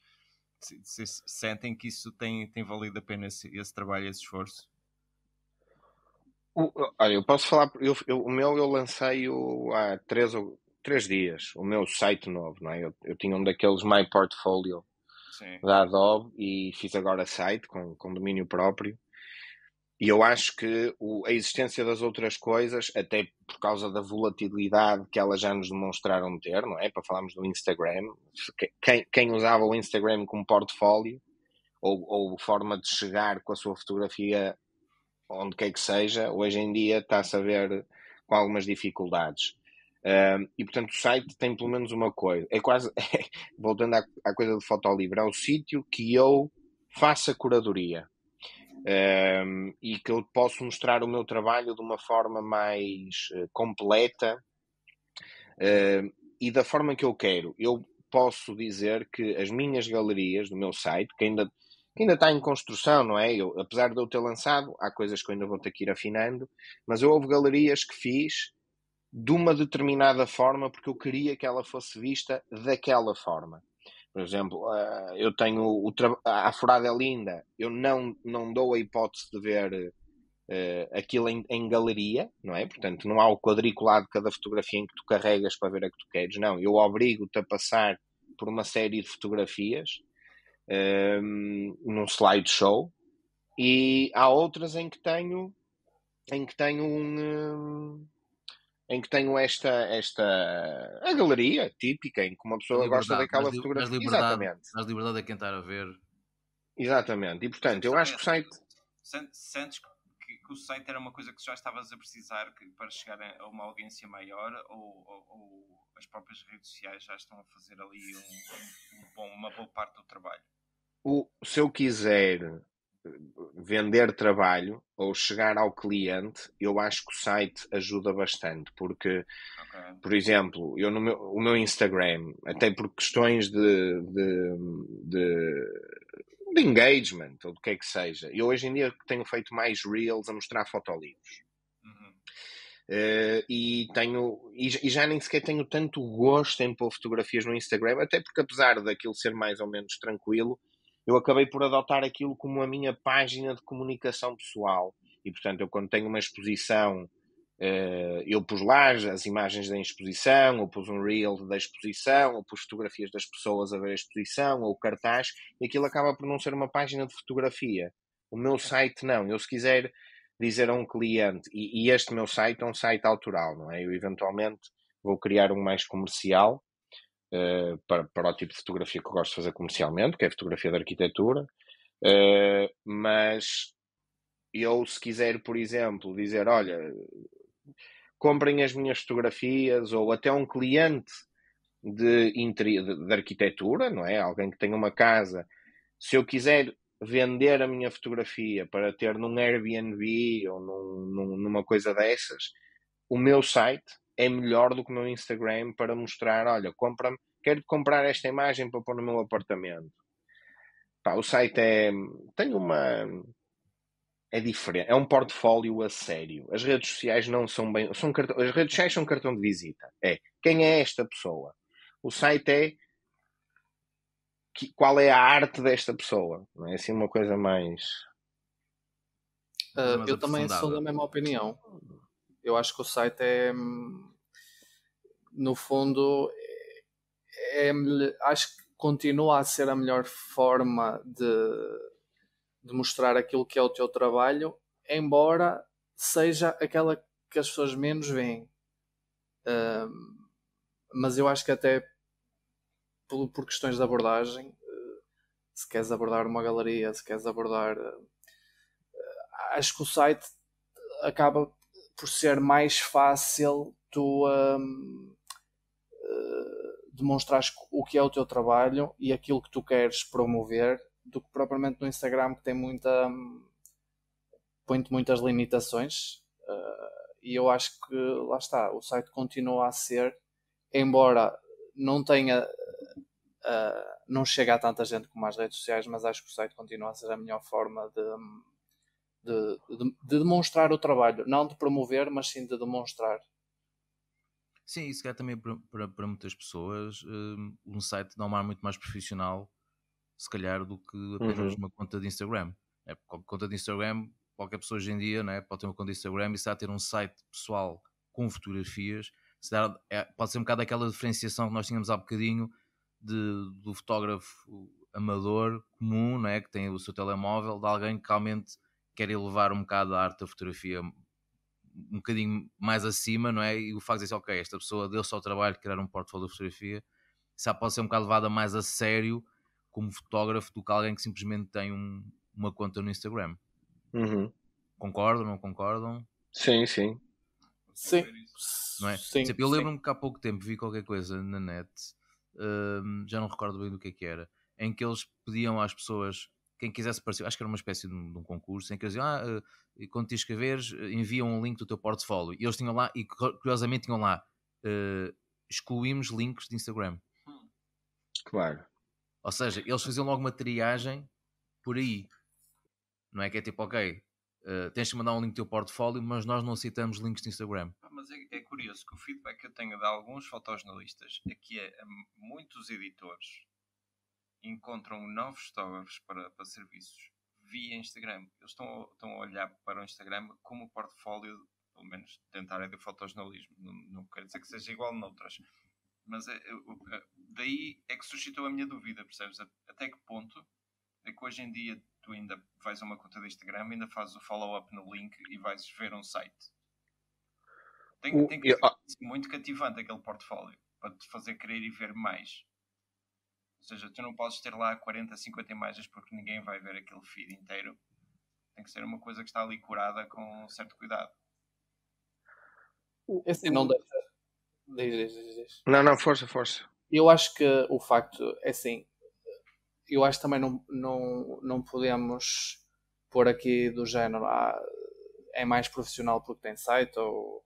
Se, sentem que isso tem, tem valido a pena esse, esse trabalho, esse esforço? Olha, eu posso falar, eu, eu, o meu eu lancei -o há três, três dias, o meu site novo, não é? Eu, eu tinha um daqueles My Portfolio, Sim. da Adobe e fiz agora site com, com domínio próprio. E eu acho que o, a existência das outras coisas, até por causa da volatilidade que elas já nos demonstraram ter, não é? Para falarmos do Instagram, quem, quem usava o Instagram como portfólio ou, ou forma de chegar com a sua fotografia onde quer que seja, hoje em dia está a saber com algumas dificuldades. Um, e portanto o site tem pelo menos uma coisa. É quase, é, voltando à, à, coisa do fotolivro, é o sítio que eu faço a curadoria um, e que eu posso mostrar o meu trabalho de uma forma mais uh, completa uh, e da forma que eu quero. Eu posso dizer que as minhas galerias do meu site, que ainda, que ainda está em construção, não é? Eu, apesar de eu ter lançado, há coisas que eu ainda vou ter que ir afinando, mas eu houve galerias que fiz de uma determinada forma porque eu queria que ela fosse vista daquela forma. Por exemplo, ah, eu tenho o a furada é linda, eu não, não dou a hipótese de ver uh, aquilo em, em, galeria, não é? Portanto, não há o quadriculado de cada fotografia em que tu carregas para ver a que tu queres, não. Eu obrigo-te a passar por uma série de fotografias um, ah, num slideshow e há outras em que tenho em que tenho um, em que tenho esta, esta a galeria típica em que uma pessoa gosta daquela fotografia. Mas liberdade, Exatamente. Mas liberdade a é quem está a ver. Exatamente. E portanto, eu acho que o site. Sentes que, que, o site era uma coisa que já estavas a precisar que, para chegar a uma audiência maior ou, ou, ou, as próprias redes sociais já estão a fazer ali um, um, um, uma boa parte do trabalho? O, se eu quiser vender trabalho ou chegar ao cliente, eu acho que o site ajuda bastante, porque, okay. por exemplo, eu no meu, o meu Instagram, até por questões de, de, de, de engagement ou do que é que seja, eu hoje em dia tenho feito mais reels a mostrar fotolivros. Uhum. Uh, e tenho e, e, já nem sequer tenho tanto gosto em pôr fotografias no Instagram, até porque apesar daquilo ser mais ou menos tranquilo, eu acabei por adotar aquilo como a minha página de comunicação pessoal. E, portanto, eu quando tenho uma exposição, eh, eu pus lá as imagens da exposição, ou pus um reel da exposição, ou pus fotografias das pessoas a ver a exposição, ou cartaz, e aquilo acaba por não ser uma página de fotografia. O meu site não. Eu, se quiser dizer a um cliente, e, e este meu site é um site autoral, não é? Eu, eventualmente, vou criar um mais comercial, uh, para, para o tipo de fotografia que eu gosto de fazer comercialmente, que é fotografia de arquitetura, uh, mas eu, se quiser, por exemplo, dizer: olha, comprem as minhas fotografias, ou até um cliente de, de, de arquitetura, não é? Alguém que tem uma casa, se eu quiser vender a minha fotografia para ter num Airbnb ou num, num, numa coisa dessas, o meu site é melhor do que o meu Instagram para mostrar, olha, compra quero comprar esta imagem para pôr no meu apartamento. Pá, o site é, tem uma, é diferente, é um portfólio a sério. As redes sociais não são bem, são cartão, as redes sociais são cartão de visita. É quem é esta pessoa. O site é que, qual é a arte desta pessoa. Não é assim uma coisa mais. Uh, eu também sou da mesma opinião eu acho que o site é, no fundo, é, é, acho que continua a ser a melhor forma de, de mostrar aquilo que é o teu trabalho, embora seja aquela que as pessoas menos veem. Um, mas eu acho que até por, por questões de abordagem, eh, se queres abordar uma galeria, se queres abordar. Eh, acho que o site acaba por ser mais fácil tu um, uh, eh, demonstrares o que é o teu trabalho e aquilo que tu queres promover do que propriamente no Instagram que tem muita um, põe-te muitas limitações uh, e eu acho que lá está, o site continua a ser embora não tenha uh, não chega a tanta gente como as redes sociais mas acho que o site continua a ser a melhor forma de um, de, de, de, demonstrar o trabalho, não de promover, mas sim de demonstrar. Sim, isso é também para, para, para, muitas pessoas hum, um site não uma ar muito mais profissional, se calhar, do que apenas uhum. uma conta de Instagram. É, conta de Instagram, qualquer pessoa hoje em dia né, pode ter uma conta de Instagram e se a ter um site pessoal com fotografias, se dá, é, pode ser um bocado aquela diferenciação que nós tínhamos há bocadinho de, do fotógrafo amador comum, né, que tem o seu telemóvel, de alguém que realmente quer elevar um bocado a arte da fotografia um bocadinho mais acima, não é? E o facto de dizer, ok, esta pessoa deu-se ao trabalho de criar um portfólio de fotografia, já pode ser um bocado levada mais a sério como fotógrafo do que alguém que simplesmente tem um, uma conta no Instagram. Uhum. Concordam, não concordam? Sim, sim. Sim. Não é? é? sim eu lembro-me que há pouco tempo vi qualquer coisa na net, hum, já não recordo bem do que é que era, em que eles pediam às pessoas quem quisesse participar, acho que era uma espécie de um, de um concurso, em que eles diziam, ah, eh, quando te inscreveres, eh, envia um link do teu portfólio. E eles tinham lá, e curiosamente tinham lá, uh, excluímos links de Instagram. Hum. Claro. Ou seja, eles faziam logo uma triagem por aí. Não é que é tipo, ok, uh, tens de mandar um link do teu portfólio, mas nós não citamos links de Instagram. Ah, mas é, é curioso que o feedback que eu tenho de alguns fotojornalistas é que é, é muitos editores encontram novos fotógrafos para, para serviços via Instagram. Eles estão, estão a olhar para o Instagram como portfólio, pelo menos dentro da área de fotojornalismo. Não, não dizer que seja igual noutras. Mas é, é, é, daí é que suscitou a minha dúvida, percebes? Até que ponto é que hoje em dia tu ainda vais a uma conta do Instagram, ainda fazes o follow-up no link e vais ver um site. Tem, o, tem que ser eu, ah, muito cativante aquele portfólio para te fazer querer ir ver mais. Ou seja, tu não podes ter lá 40, 50 imagens porque ninguém vai ver aquele feed inteiro. Tem que ser uma coisa que está ali curada com um certo cuidado. não deve. Diz, diz, diz. Não, não, força, força. Eu acho que o facto é assim. Eu acho que também não, não, não podemos pôr aqui do género ah, é mais profissional porque tem site ou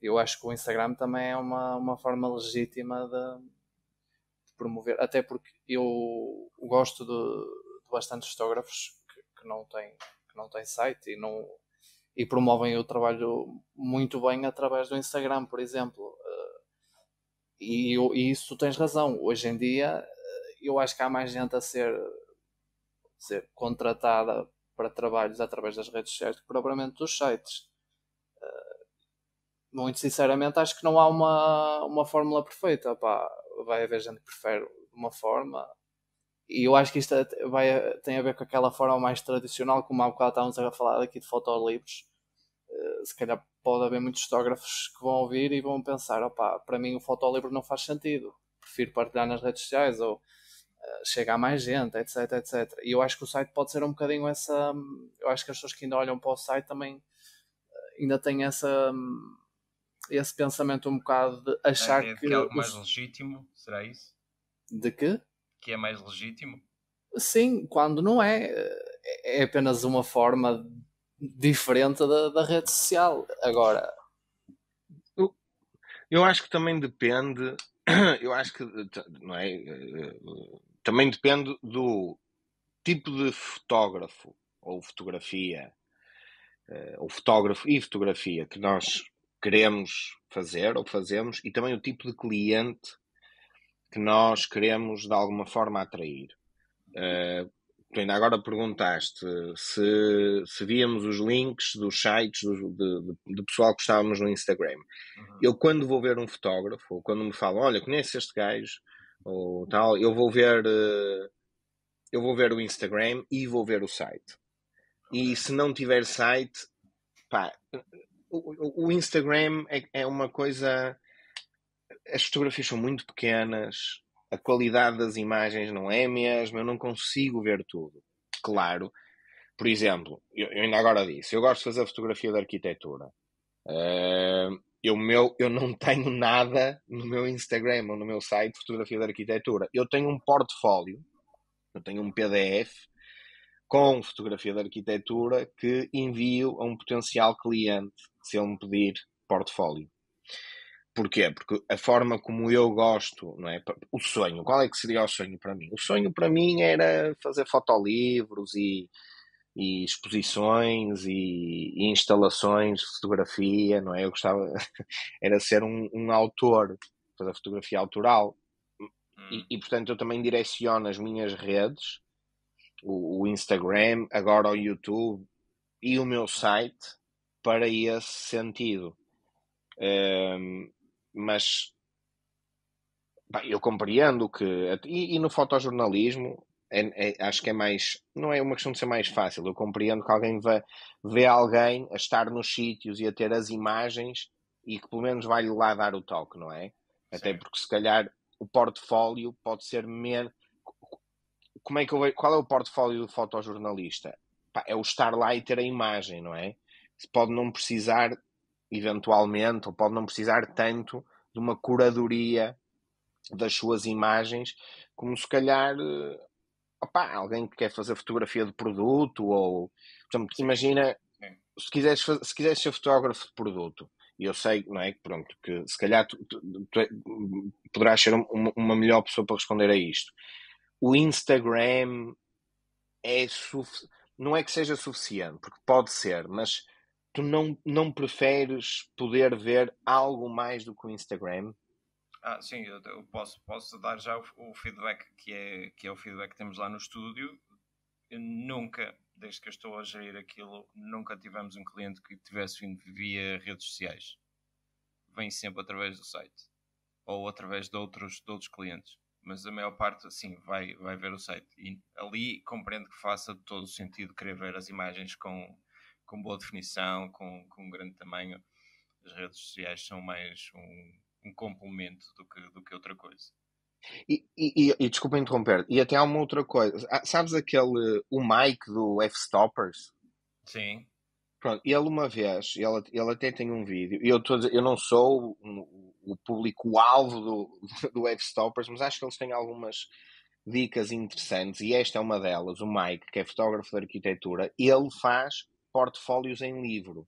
eu acho que o Instagram também é uma, uma forma legítima de, promover, até porque eu gosto de, de bastantes fotógrafos que, que, não têm, que não têm site e, não, e promovem o trabalho muito bem através do Instagram, por exemplo. Eh, e, eu, e isso tu tens razão. Hoje em dia eh, eu acho que há mais gente a ser, a ser contratada para trabalhos através das redes sociais que propriamente dos sites. Eh, muito sinceramente, acho que não há uma, uma fórmula perfeita. Pá vai haver gente que prefere de uma forma. E eu acho que isto é- vai, tem a ver com aquela forma mais tradicional, como há bocado estávamos a falar aqui de fotolibros. Eh, se calhar pode haver muitos fotógrafos que vão ouvir e vão pensar: opá, para mim o fotolibro não faz sentido, prefiro partilhar nas redes sociais ou eh, chegar a mais gente, etc, etc. E eu acho que o site pode ser um bocadinho essa. Eu acho que as pessoas que ainda olham para o site também eh, ainda têm essa hum, esse pensamento um bocado de achar é, é de que. que é algo os... mais legítimo, será isso? De que? Que é mais legítimo? Sim, quando não é. é. É apenas uma forma diferente da, da rede social. Agora. Eu, eu acho que também depende. Eu acho que. Não é? Também depende do tipo de fotógrafo ou fotografia, eh, ou fotógrafo e fotografia que nós queremos fazer ou fazemos e também o tipo de cliente que nós queremos de alguma forma atrair. Uh, tu ainda agora perguntaste se, se víamos os links dos sites do, de, de pessoal que estávamos no Instagram. Uhum. Eu, quando vou ver um fotógrafo, ou quando me falam, olha, conheces este gajo, ou tal, eu vou ver. Eh, eu vou ver o Instagram e vou ver o site. E se não tiver site, pá, o, o Instagram é, é, uma coisa. As fotografias são muito pequenas, a qualidade das imagens não é mesmo eu não consigo ver tudo. Claro, por exemplo, eu, eu ainda agora disse, eu gosto de fazer fotografia da arquitetura. Uh, eu, meu, eu não tenho nada no meu Instagram ou no meu site de fotografia da arquitetura. Eu tenho um portfólio, eu tenho um PDF com fotografia da arquitetura que envio a um potencial cliente se ele me pedir portfólio. Porquê? Porque a forma como eu gosto, não é? O sonho, qual é que seria o sonho para mim? O sonho para mim era fazer fotolivros e, e exposições e, e instalações de fotografia, não é? Eu gostava, era ser um, um autor, fazer fotografia autoral. E, hum. e, portanto eu também direciono as minhas redes, o, o Instagram, agora o YouTube e o meu site para esse sentido. Um, mas eu compreendo que. E, e no fotojornalismo, é, é, acho que é mais. Não é uma questão de ser mais fácil. Eu compreendo que alguém vê, vê alguém a estar nos sítios e a ter as imagens e que pelo menos vai-lhe lá dar o toque, não é? Sim. Até porque se calhar o portfólio pode ser menos. Como é que eu, qual é o portfólio do fotojornalista? é o estar lá e ter a imagem, não é? pode não precisar, eventualmente, ou pode não precisar tanto de uma curadoria das suas imagens, como se calhar eh, alguém que quer fazer fotografia de produto, ou portanto, imagina se quiseres, se quiseres ser fotógrafo de produto, e eu sei não é, pronto, que se calhar tu, tu, tu é, poderás ser uma, uma melhor pessoa para responder a isto. O Instagram é não é que seja suficiente, porque pode ser, mas tu não, não preferes poder ver algo mais do que o Instagram? Ah, sim, eu, eu posso, posso dar já o, o, feedback que é, que é o feedback que temos lá no estúdio. Eu nunca, desde que eu estou a gerir aquilo, nunca tivemos um cliente que tivesse vindo via redes sociais. Vem sempre através do site ou através de outros, de outros clientes. Mas a maior parte, sim, vai, vai ver o site. E ali compreendo que faça todo o sentido querer ver as imagens com, com boa definição, com, com um grande tamanho. As redes sociais são mais um, um complemento do que, do que outra coisa. E, e, e desculpa interromper, e até há uma outra coisa. Ah, sabes aquele o Mike do F-Stoppers? Sim. Pronto, ele uma vez, ele, ele até tem um vídeo, e eu, tô, eu não sou o, o público-alvo do, do F-Stoppers, mas acho que eles têm algumas dicas interessantes, e esta é uma delas. O Mike, que é fotógrafo de arquitetura, ele faz portfólios em livro,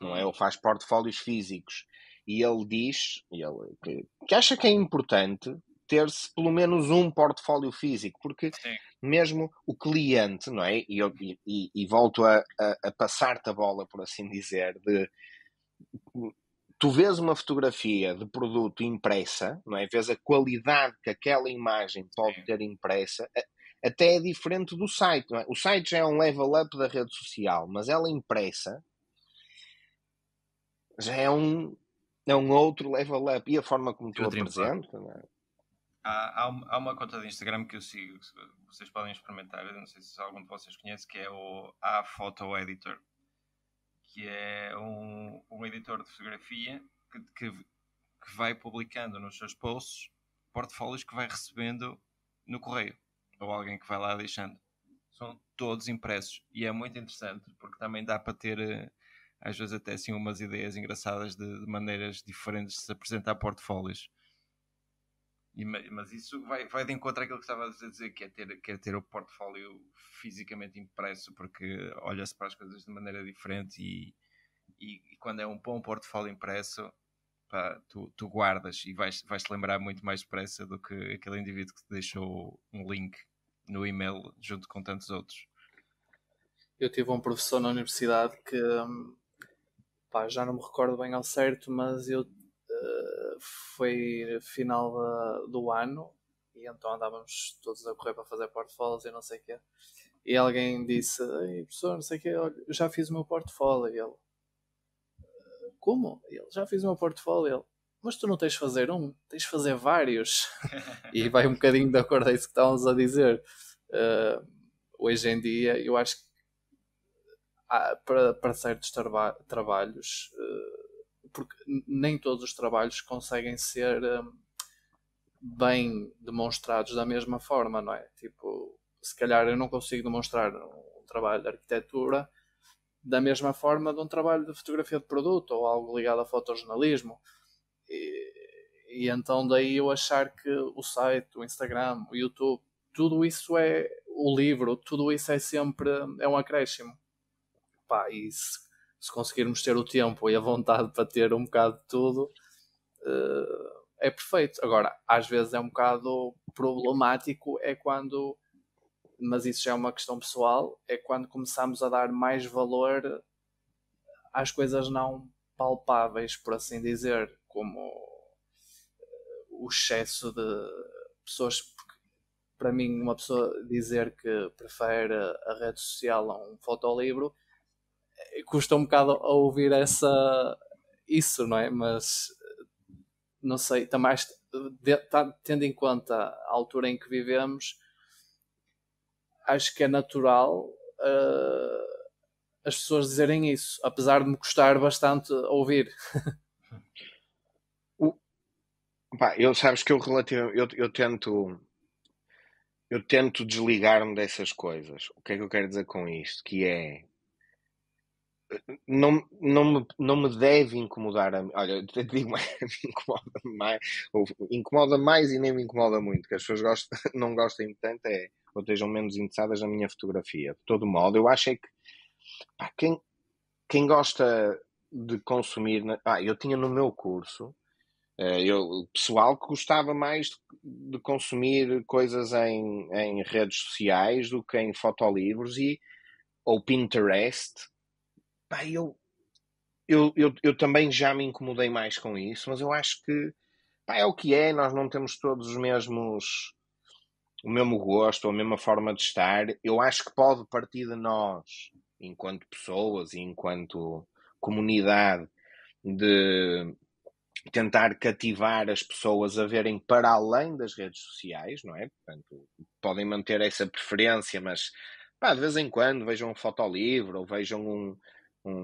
não é? Hum. Ele faz portfólios físicos. E ele diz ele, que, que acha que é importante ter-se pelo menos um portfólio físico, porque Sim. mesmo o cliente, não é? E, eu, e, e volto a, a, a passar-te a bola, por assim dizer, de tu vês uma fotografia de produto impressa, não é? Vês a qualidade que aquela imagem pode Sim. ter impressa, até é diferente do site. É? O site já é um level up da rede social, mas ela impressa já é um, é um outro level up. E a forma como tu apresenta. É? Há, há, uma conta de Instagram que eu sigo, que vocês podem experimentar, não sei se algum de vocês conhece, que é o A Photo Editor, que é um, um editor de fotografia que, que, que vai publicando nos seus posts portfólios que vai recebendo no correio ou alguém que vai lá deixando. São todos impressos e é muito interessante porque também dá para ter eh, às vezes até assim umas ideias engraçadas de, de maneiras diferentes de se apresentar portfólios. E, mas isso vai, vai de encontro àquilo que estava a dizer, que é ter, que é ter o portfólio fisicamente impresso, porque olha-se para as coisas de maneira diferente e, e, e quando é um bom portfólio impresso, tu, tu, guardas e vais, vais-te lembrar muito mais depressa do que aquele indivíduo que te deixou um link no e-mail junto com tantos outros. Eu tive um professor na universidade que hum, pá, já não me recordo bem ao certo, mas eu uh, foi final do ano e então andávamos todos a correr para fazer portfólios e não sei o quê. E alguém disse, Ei, professor, não sei o quê, olha, já fiz o meu portfólio. E ele, como? Ele, já fiz o meu portfólio mas tu não tens de fazer um, tens de fazer vários. e vai um bocadinho de acordo a isso que estávamos a dizer. Uh, hoje em dia, eu acho que há, ah, para, para certos traba trabalhos, uh, porque nem todos os trabalhos conseguem ser um, bem demonstrados da mesma forma, não é? Tipo, se calhar eu não consigo demonstrar um trabalho de arquitetura da mesma forma de um trabalho de fotografia de produto ou algo ligado a fotojornalismo. E, e então daí eu achar que o site, o Instagram, o YouTube, tudo isso é o livro, tudo isso é sempre é um acréscimo. Pá, e se, se conseguirmos ter o tempo e a vontade para ter um bocado de tudo, uh, é perfeito. Agora, às vezes é um bocado problemático, é quando, mas isso já é uma questão pessoal, é quando começamos a dar mais valor às coisas não palpáveis, por assim dizer como eh, o excesso de pessoas. Porque, para mim, uma pessoa dizer que prefere a rede social a um fotolivro eh, custa um bocado a ouvir essa, isso, não é? Mas eh, não sei, também, tá tá, tendo em conta a altura em que vivemos, acho que é natural uh, as pessoas dizerem isso, apesar de me custar bastante ouvir. Pá, eu sabes que eu relativo, eu, eu tento eu tento desligar-me dessas coisas. O que é que eu quero dizer com isto? Que é não, não, me, não me deve incomodar a mim. Olha, eu te digo mais, me incomoda mais, ou incomoda mais e nem me incomoda muito, que as pessoas gostam, não gostem tanto é, ou estejam menos interessadas na minha fotografia. De todo modo, eu acho é que pá, quem, quem gosta de consumir. Né, ah, eu tinha no meu curso eh, eu, pessoal que gostava mais de, de, consumir coisas em, em redes sociais do que em fotolivros e, ou Pinterest. Pá, eu, eu, eu, eu também já me incomodei mais com isso, mas eu acho que pá, é o que é, nós não temos todos os mesmos o mesmo gosto, a mesma forma de estar. Eu acho que pode partir de nós, enquanto pessoas e enquanto comunidade, de tentar cativar as pessoas a verem para além das redes sociais, não é? Portanto, podem manter essa preferência, mas pá, de vez em quando vejam um fotolivro ou vejam um, um,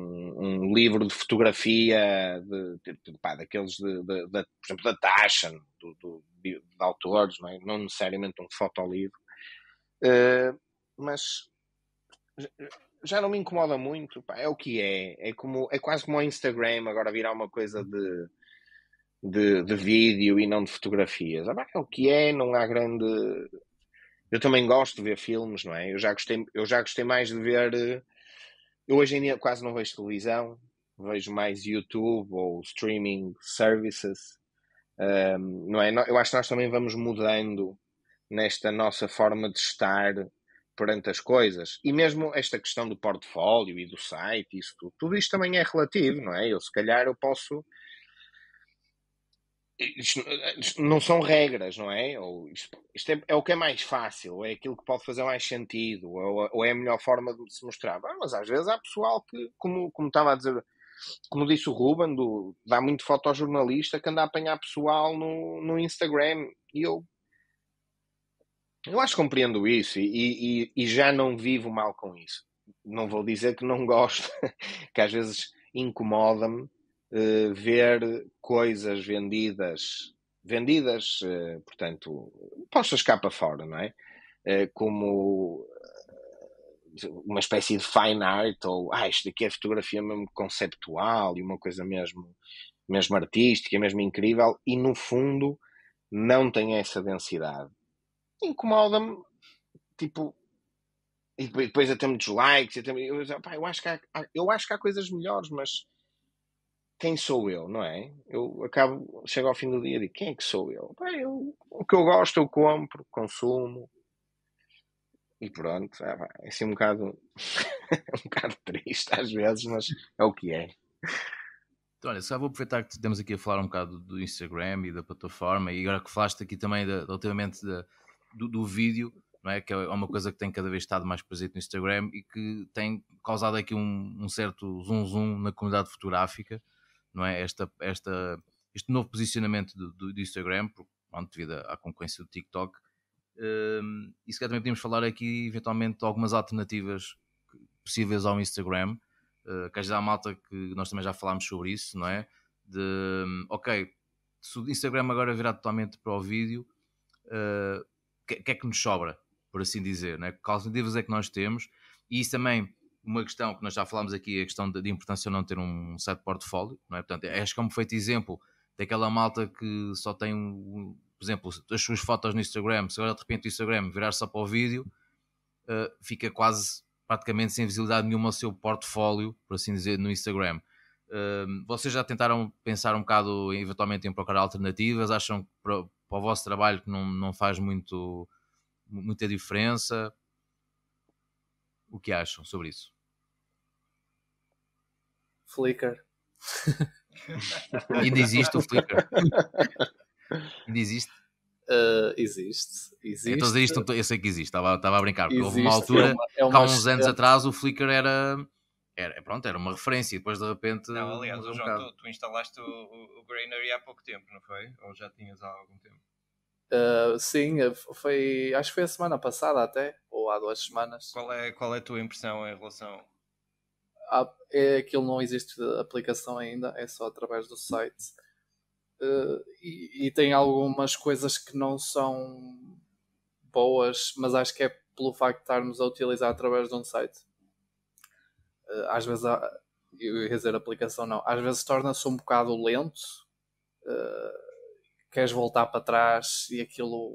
um livro de fotografia de, de, pá, daqueles, de, de, de, por exemplo, da Taschen, do, do, de, autores, não, é? não necessariamente um fotolivro. Uh, mas já não me incomoda muito, pá, é o que é. É, como, é quase como o Instagram agora virar uma coisa de de, de vídeo e não de fotografias. Ah, bem, é o que é, não há grande. Eu também gosto de ver filmes, não é? Eu já gostei, eu já gostei mais de ver. Eh, eu hoje em dia quase não vejo televisão, vejo mais YouTube ou streaming services. Um, ehm, não é? Eu acho que nós também vamos mudando nesta nossa forma de estar perante as coisas. E mesmo esta questão do portfólio e do site, isso tudo, tudo isto também é relativo, não é? Eu, se calhar, eu posso isto, não são regras, não é? Ou isto, isto é, é, o que é mais fácil, é aquilo que pode fazer mais sentido, ou, ou é a melhor forma de se mostrar. Ah, mas às vezes há pessoal que, como, como estava a dizer, como disse o Ruben, do, dá muito foto ao jornalista que anda a apanhar pessoal no, no Instagram. E eu, eu acho que compreendo isso e, e, e já não vivo mal com isso. Não vou dizer que não gosto, que às vezes incomoda-me eh, ver coisas vendidas, vendidas, eh, portanto, postas cá para fora, não é? Eh, como uma espécie de fine art, ou ah, isto aqui é fotografia mesmo conceptual e uma coisa mesmo, mesmo artística, mesmo incrível, e no fundo não tem essa densidade. Incomoda-me, tipo, e depois até muitos likes eu, também, eu, eu, acho que há, eu acho que há coisas melhores, mas quem sou eu, não é? Eu acabo, chego ao fim do dia e digo, quem é que sou eu? Bem, eu o que eu gosto eu compro, consumo. E pronto, é, é assim um bocado, um bocado triste às vezes, mas é o que é. Então, olha, só vou aproveitar que estamos aqui a falar um bocado do Instagram e da plataforma, e agora que falaste aqui também ultimamente do, do vídeo, não é? Que é uma coisa que tem cada vez estado mais presente no Instagram e que tem causado aqui um, um certo zoom zoom na comunidade fotográfica não é? Esta, esta, este novo posicionamento do, do, Instagram, pronto, devido à concorrência do TikTok, um, e se calhar também podíamos falar aqui eventualmente de algumas alternativas possíveis ao Instagram, uh, que às malta que nós também já falámos sobre isso, não é? De, um, ok, se o Instagram agora virar totalmente para o vídeo, eh, o uh, que, que, é que nos sobra, por assim dizer, né? que alternativas é que nós temos, e isso também uma questão que nós já falámos aqui, a questão de, de importância não ter um certo portfólio, não é? Portanto, acho que é um perfeito exemplo daquela malta que só tem, por exemplo, as suas fotos no Instagram, se agora de repente o Instagram virar só para o vídeo, uh, fica quase praticamente sem visibilidade nenhuma ao seu portfólio, por assim dizer, no Instagram. Uh, vocês já tentaram pensar um bocado eventualmente em procurar alternativas? Acham que para, para o vosso trabalho que não, não faz muito, muita diferença? o que acham sobre isso? Flickr. Ainda existe o Flickr? Ainda existe? Uh, existe, existe. Então, existe, eu sei que existe, estava, estava a brincar, porque houve uma é altura, é uma, é uma há uns anos atrás, o Flickr era, era, pronto, era uma referência, e depois de repente. Não, aliás, um João, tu, tu, instalaste o, o, o há pouco tempo, não foi? Ou já tinhas há algum tempo? Uh, sim, eh, foi, acho que foi a semana passada até, ou há duas semanas. Qual é, qual é a tua impressão em relação? Ah, é, aquilo não existe aplicação ainda, é só através do site. Uh, e, e, tem algumas coisas que não são boas, mas acho que é pelo facto de estarmos a utilizar através de um site. Uh, às vezes, há, eu ia dizer aplicação não, às vezes torna-se um bocado lento. Uh, queres voltar para trás e aquilo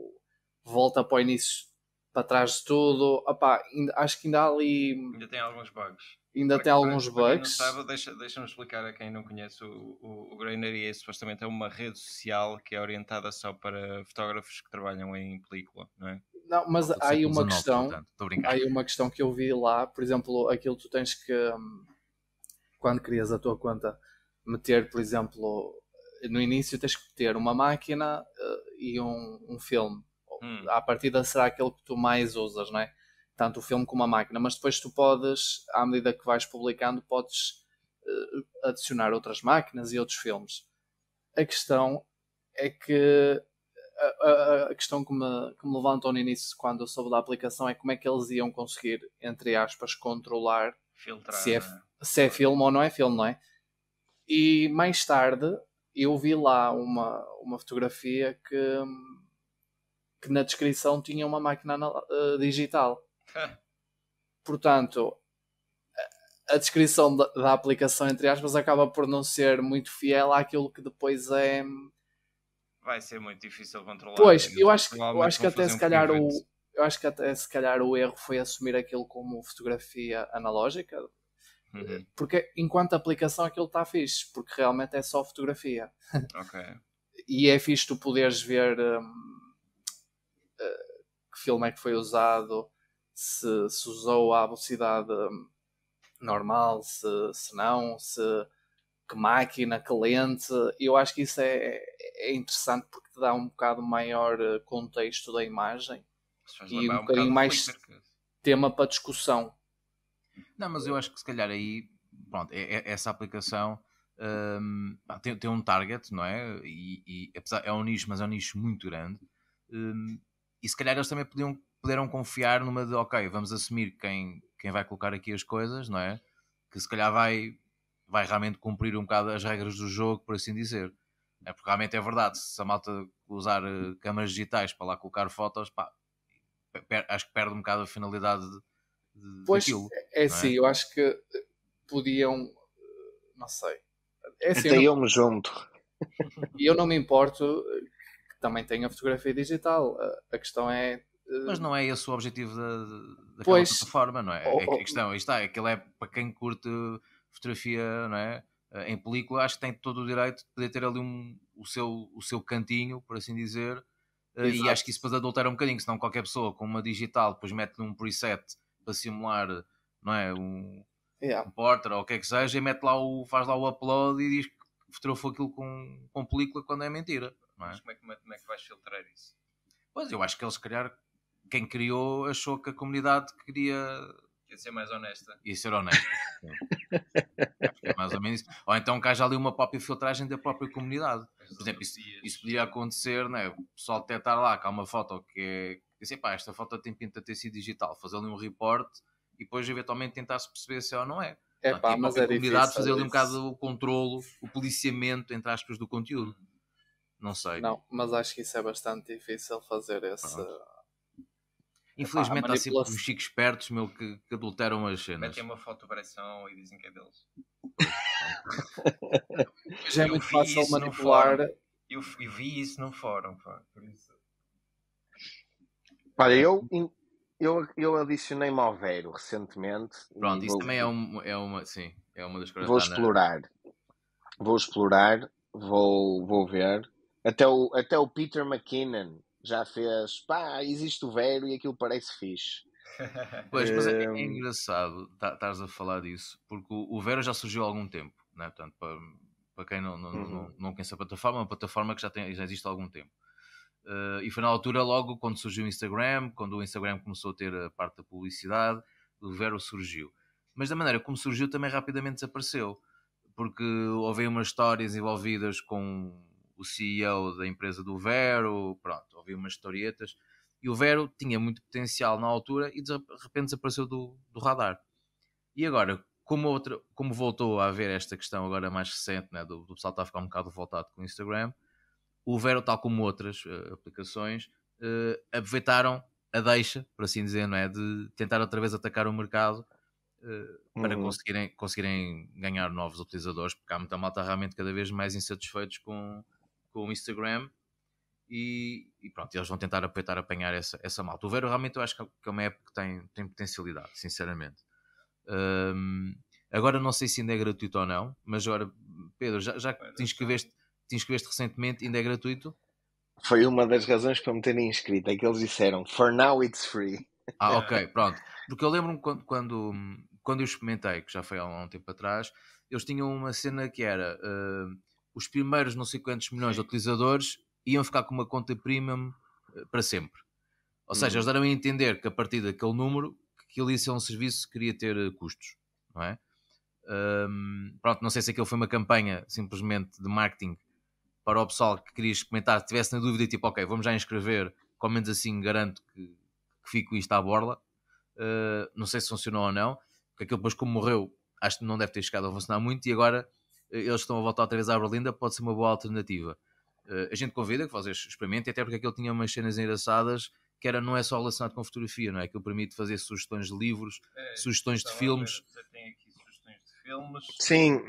volta para o início para trás de tudo. Opa, ainda, acho que ainda há ali. Ainda tem alguns bugs. Ainda para tem alguns para bugs. deixa, deixa-me explicar a quem não conhece o, o, o Graineria. Supostamente é uma rede social que é orientada só para fotógrafos que trabalham em película, não é? Não, mas há aí uma questão. há aí uma questão que eu vi lá, por exemplo, aquilo tu tens que. Hum, quando crias a tua conta, meter, por exemplo, no início tens que ter uma máquina uh, e um, um filme. Hum. À partida será aquele que tu mais usas, não é? Tanto o filme como a máquina. Mas depois tu podes, à medida que vais publicando, podes uh, adicionar outras máquinas e outros filmes. A questão é que a, a, a, questão que me, que me levantou no início quando eu soube da aplicação é como é que eles iam conseguir, entre aspas, controlar Filtrar, se, é, né? se é filme ou não é filme, não é? E mais tarde eu vi lá uma, uma fotografia que, que na descrição tinha uma máquina eh, digital. Portanto, a descrição da, da, aplicação, entre aspas, acaba por não ser muito fiel àquilo que depois é. Vai ser muito difícil controlar. Pois, eu acho, que, eu acho que até se calhar um o. Eu acho que até se calhar o erro foi assumir aquilo como fotografia analógica, Uhum. Porque enquanto aplicação aquilo está fixe, porque realmente é só fotografia. Okay. e é fixe tu poderes ver um, uh, eh, que filme é que foi usado, se, se usou à velocidade um, normal, se, se não, se que máquina, que lente. Eu acho que isso é, é interessante porque te dá um bocado maior eh, contexto da imagem e um, um bocadinho mais é tema para discussão. Não, mas eu acho que se calhar aí, pronto, é, é, essa aplicação um, tem, tem, um target, não é? E, e, apesar, é um nicho, mas é um nicho muito grande. Um, e se calhar eles também podiam, puderam confiar numa de, ok, vamos assumir quem, quem vai colocar aqui as coisas, não é? Que se calhar vai, vai realmente cumprir um bocado as regras do jogo, por assim dizer. É porque realmente é verdade, se a malta usar eh, câmaras digitais para lá colocar fotos, pá, acho que perde um bocado a finalidade de, de, pois, daquilo. É sim, é? Assim, eu acho que eh, podiam. Eh, não sei. É assim, Até eu, eu me junto. E eu não me importo que também tenha fotografia digital. A questão é. Eh, Mas não é esse o objetivo da, pois, plataforma, não é? Ou, oh, é a oh. questão, isto está, aquilo é, é para quem curte fotografia, não é? Em película, acho que tem todo o direito de poder ter ali um, o, seu, o seu cantinho, por assim dizer. Exato. E acho que isso pode adulterar um bocadinho, senão qualquer pessoa com uma digital depois mete num preset para simular, não é? Um, yeah. um porter ou o que é que seja, e mete lá o, faz lá o upload e diz que fotografou aquilo com, com película quando é mentira. Não é? Mas como é, que, como é que vais filtrar isso? Pois eu acho que eles, se calhar, quem criou achou que a comunidade queria. Quer ser mais honesta. Ia ser honesta. é mais ou menos isso. Ou então que haja ali uma própria filtragem da própria comunidade. Por exemplo, isso, isso podia acontecer, né? o pessoal detectar lá, que há uma foto que é, pensei, pá, esta foto tem pinta de ter sido digital, fazer ali um report e depois eventualmente tentar-se perceber se é ou não é. É Portanto, pá, mas é difícil. fazer ali um é bocado o controlo, o policiamento, entre aspas, do conteúdo. Não sei. Não, mas acho que isso é bastante difícil fazer esse... Pronto. Infelizmente Epá, há sempre uns chicos espertos meu, que, que adulteram as é cenas. Metem é uma foto operação e dizem que é deles. Já é muito fácil manipular. Eu, vi isso no fórum, pá, por isso. Olha, eu, eu, eu adicionei Malvero recentemente. Pronto, isso vou, também é, um, é uma. Sim, é uma das coisas. Vou explorar. Vou explorar, vou, vou ver. Até o, até o Peter McKinnon já fez. Pá, existe o Vero e aquilo parece fixe. Pois, mas é, é hum. engraçado estás a falar disso, porque o, o Vero já surgiu há algum tempo, né? Portanto, para, para quem não, não, uhum. não, não conhece a plataforma, é uma plataforma que já, tem, já existe há algum tempo. Uh, e foi na altura, logo quando surgiu o Instagram, quando o Instagram começou a ter a parte da publicidade, o Vero surgiu. Mas da maneira como surgiu, também rapidamente desapareceu, porque houve umas histórias envolvidas com o CEO da empresa do Vero, pronto, houve umas historietas. E o Vero tinha muito potencial na altura e de repente desapareceu do, do radar. E agora, como, outra, como voltou a haver esta questão agora mais recente, né, do, do pessoal está a ficar um bocado voltado com o Instagram, o Vero, tal como outras uh, aplicações, uh, aproveitaram a deixa, por assim dizer, não é? De tentar outra vez atacar o mercado uh, para uhum. conseguirem, conseguirem ganhar novos utilizadores, porque há muita malta realmente cada vez mais insatisfeitos com, com o Instagram. E, e, pronto, eles vão tentar aproveitar apanhar essa, essa malta. O Vero realmente eu acho que é, é uma app que tem, tem potencialidade, sinceramente. Um, agora não sei se ainda é gratuito ou não, mas agora, Pedro, já, já que te é, inscreveste, te inscreveste recentemente, ainda é gratuito? Foi uma das razões para me terem inscrito, é que eles disseram, for now it's free. Ah, ok, pronto. Porque eu lembro-me quando, quando, quando eu experimentei, que já foi há um tempo atrás, eles tinham uma cena que era uh, os primeiros não sei quantos milhões Sim. de utilizadores iam ficar com uma conta premium eh, para sempre. Ou seja, uhum. eles deram a entender que a partir daquele número, que ele ia ser um serviço que queria ter eh, custos, não é? Um, pronto, não sei se aquilo foi uma campanha simplesmente de marketing para o pessoal que querias comentar, que tivesse na dúvida, tipo, ok, vamos já inscrever, com menos assim garanto que, que fico isto à borla. Uh, não sei se funcionou ou não, porque aquilo depois, como morreu, acho que não deve ter chegado a funcionar muito. E agora uh, eles estão a voltar outra vez à Berlinda, pode ser uma boa alternativa. Uh, a gente convida que vocês experimentem, até porque aquilo tinha umas cenas engraçadas que era, não é só relacionado com fotografia, não é? que eu permite fazer sugestões de livros, é, sugestões de então, filmes. você tem aqui sugestões de filmes. Sim.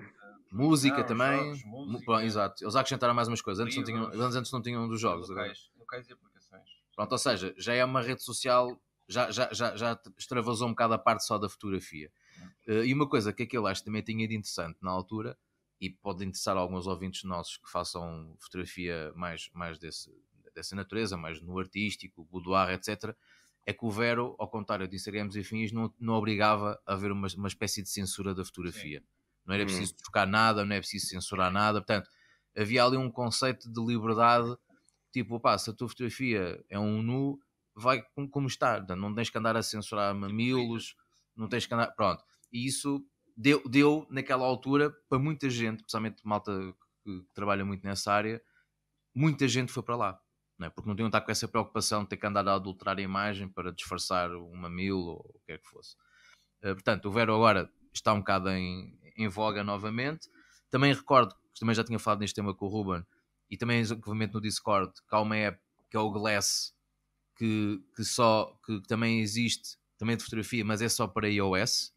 Música não, também. Jogos, música. exato. Eles acrescentaram mais umas coisas. Antes, não tinham, antes não tinham dos jogos. Locais, locais e aplicações. Pronto, ou seja, já é uma rede social, já, já, já, já extravasou um bocado a parte só da fotografia. Uh, e uma coisa que aquele acho também tinha de interessante na altura, e pode interessar alguns ouvintes nossos que façam fotografia mais, mais desse, dessa natureza, mais no artístico, boudoir, etc., é que o Vero, ao contrário de Instagrams e fins, não, não obrigava a haver uma, uma espécie de censura da fotografia. Sim não era hum. preciso hum. tocar nada, não é preciso censurar nada. Portanto, havia ali um conceito de liberdade, tipo, opa se a tua fotografia é um nu, vai como, está, não tens que andar a censurar tipo, mamilos, não tens que andar. Pronto. E isso deu, deu naquela altura para muita gente, especialmente malta que, trabalha muito nessa área, muita gente foi para lá. Não é? Porque não tinham estar com essa preocupação de ter que andar a adulterar a imagem para disfarçar um mamilo ou o que é que fosse. Uh, portanto, o Vero agora está um bocado em, em voga novamente. Também recordo, que também já tinha falado neste tema com o Ruben, e também obviamente no Discord, que há uma app que é o Glass, que, que só que também existe, também é de fotografia, mas é só para iOS.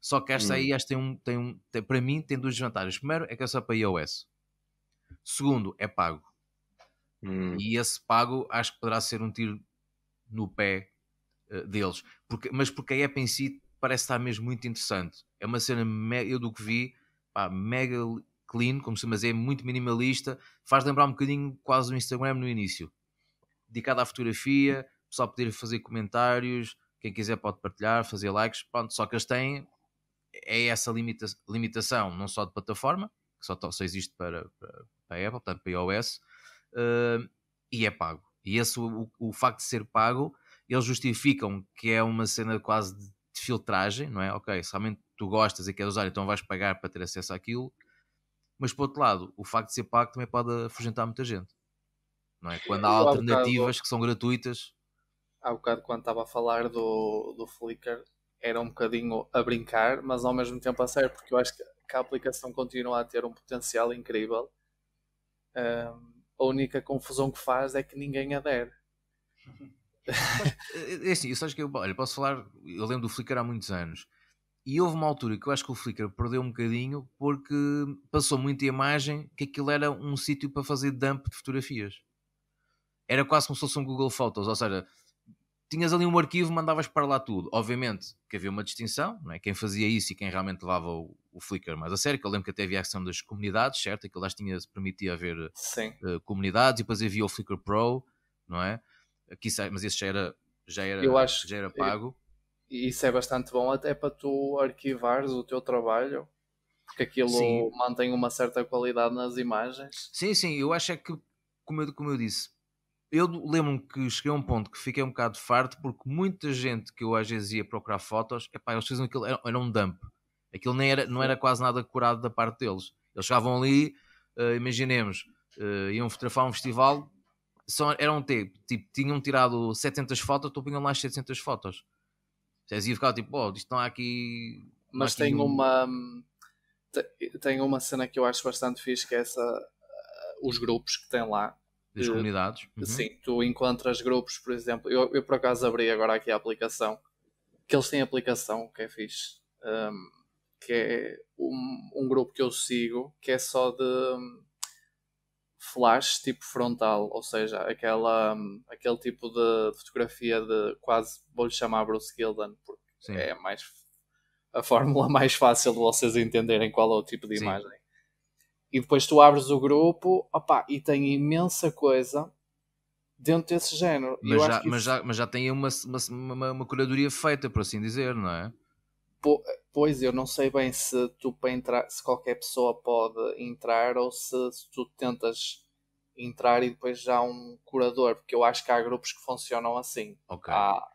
Só que esta hum. aí, esta tem um, tem um tem, para mim, tem duas vantagens. Primeiro, é que é só para iOS. Segundo, é pago. Hum. E esse pago acho que poderá ser um tiro no pé uh, deles. Porque, mas porque a app em si parece estar mesmo muito interessante. É uma cena, eu do que vi, pá, mega clean, como se mas é muito minimalista, faz lembrar um bocadinho quase o Instagram no início. Dedicado à fotografia, pessoal poder fazer comentários, quem quiser pode partilhar, fazer likes, pronto, só que eles têm é essa limita limitação, não só de plataforma, que só, só existe para, para, para, a Apple, portanto para iOS, uh, e é pago. E esse, o, o facto de ser pago, eles justificam que é uma cena quase de de filtragem, não é? Ok, se realmente tu gostas e queres usar, então vais pagar para ter acesso àquilo. Mas por outro lado, o facto de ser pago também pode afugentar muita gente. Não é? Quando há alternativas bocado, que são gratuitas. Há bocado quando estava a falar do, do Flickr, era um bocadinho a brincar, mas ao mesmo tempo a sério, porque eu acho que, a aplicação continua a ter um potencial incrível. Um, a única confusão que faz é que ninguém adere. Eh, é assim, eu, acho que eu, olha, posso falar, eu lembro do Flickr há muitos anos. E houve uma altura que eu acho que o Flickr perdeu um bocadinho porque passou muita imagem que aquilo era um sítio para fazer dump de fotografias. Era quase como se fosse um Google Photos, ou seja, tinhas ali um arquivo, mandavas para lá tudo. Obviamente que havia uma distinção, não é? quem fazia isso e quem realmente levava o, o Flickr mais a sério, que eu lembro que até havia a questão das comunidades, certo? Aquilo lá tinha, permitia haver uh, comunidades e depois havia o Flickr Pro, não é? Aqui mas isso já era, já era, eu acho, já era pago. E isso é bastante bom até para tu arquivares o teu trabalho, porque aquilo sim. mantém uma certa qualidade nas imagens. Sim, sim, eu acho é que, como eu, como eu disse, eu lembro-me que cheguei a um ponto que fiquei um bocado farto porque muita gente que eu às vezes ia procurar fotos, epá, eles fizeram aquilo, era, era um dump. Aquilo nem era, não era quase nada curado da parte deles. Eles chegavam ali, uh, imaginemos, uh, iam fotografar um festival, só eram tipo, tipo, tinham tirado 700 fotos, tu então punham lá 700 fotos. Vocês iam ficar tipo, oh, isto não há aqui. Mas aqui tem uma. Hum, tem uma cena que eu acho bastante fixe que é essa. Uh, os grupos que tem lá. Das que, comunidades. Uhum. Sim, tu encontras grupos, por exemplo. Eu, eu por acaso abri agora aqui a aplicação. Que eles têm aplicação, que é fixe. Um, que é um, um grupo que eu sigo que é só de hum, flash tipo frontal, ou seja, aquela, um, aquele tipo de fotografia de quase, vou-lhe chamar Bruce Gildan, porque Sim. é mais a fórmula mais fácil de vocês entenderem qual é o tipo de Sim. imagem. E depois tu abres o grupo, opa e tem imensa coisa dentro desse género. Mas, já, mas isso... já, mas já tem uma, uma, uma, uma curadoria feita, por assim dizer, não é? Pô, Pois eu não sei bem se tu para entrar, se qualquer pessoa pode entrar ou se, se, tu tentas entrar e depois já há um curador, porque eu acho que há grupos que funcionam assim. Okay. Há,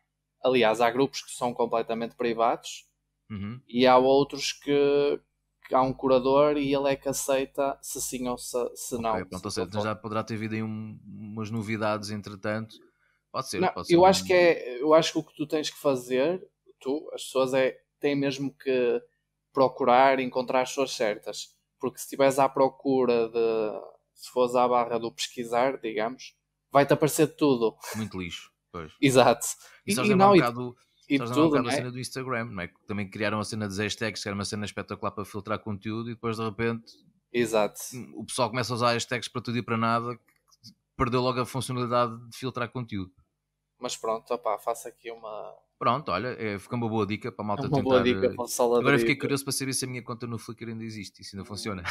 aliás, há grupos que são completamente privados uhum. e há outros que, que, há um curador e ele é que aceita se sim ou se, se okay, não. Pronto, se então já poderá ter havido aí um, umas novidades, entretanto. Pode ser, não, pode ser eu acho que é, eu acho que o que tu tens que fazer, tu, as pessoas é tem mesmo que procurar encontrar as suas certas. Porque se estiveres à procura de. se fores à barra do pesquisar, digamos, vai-te aparecer tudo. Muito lixo, pois. Exato. E, e, e não, um bocado, e tudo, um bocado é? a cena do Instagram, não é? Também criaram a cena dos hashtags, que era uma cena espetacular para filtrar conteúdo e depois de repente. Exato. O pessoal começa a usar hashtags para tudo e para nada, perdeu logo a funcionalidade de filtrar conteúdo. Mas pronto, opá, faço aqui uma, Pronto, olha, é, eh, fica uma boa dica para a é malta é uma tentar. Boa dica eh, para o Agora fiquei curioso para saber se a minha conta no Flickr ainda existe e se ainda funciona.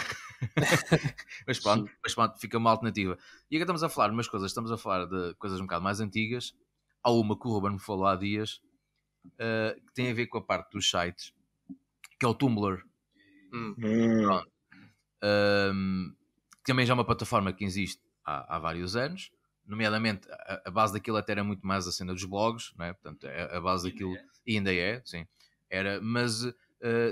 mas pronto, mas pronto, fica uma alternativa. E agora estamos a falar de umas coisas, estamos a falar de coisas um bocado mais antigas. Há uma que o Ruben me falou há dias uh, que tem a ver com a parte dos sites, que é o Tumblr. Hum. Hum. Um, também já é uma plataforma que existe há, há vários anos nomeadamente a, a, base daquilo até era muito mais a cena dos blogs, não é? portanto a, é, a base daquilo ainda é. ainda é, sim, era, mas uh,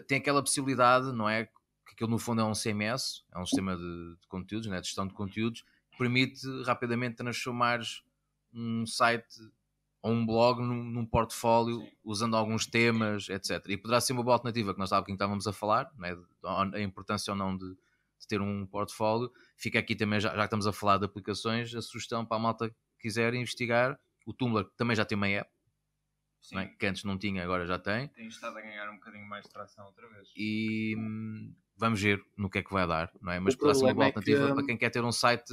tem aquela possibilidade, não é, que aquilo no fundo é um CMS, é um sistema de, de conteúdos, né? de gestão de conteúdos, que permite rapidamente transformar um site ou um blog num, num portfólio, sim. usando alguns temas, etc. E poderá ser uma boa alternativa, que nós há estávamos a falar, né? a importância ou não de, de ter um portfólio. Fica aqui também, já, já que estamos a falar de aplicações, a sugestão para a malta que quiser investigar. O Tumblr também já tem uma app, é? que antes não tinha, agora já tem. Tem estado a ganhar um bocadinho mais de tração outra vez. E hum, vamos ver no que é que vai dar, não é? Mas poderá ser uma boa é alternativa que... Hum, para quem quer ter um site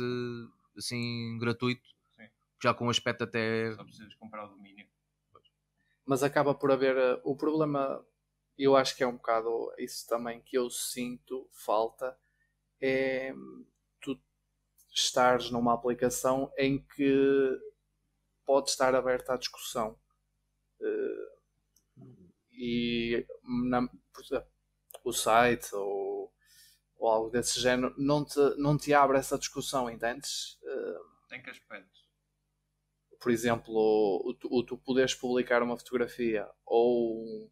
assim gratuito, Sim. já com um aspecto até. Só precisas comprar o domínio. Mas acaba por haver. Eh, o problema, eu acho que é um bocado isso também que eu sinto falta é tu estares numa aplicação em que pode estar aberta à discussão. Eh, e na, o site ou, ou, algo desse género não te, não te abre essa discussão, entendes? Tem eh, que aspectos? Por exemplo, o, o tu poderes publicar uma fotografia ou,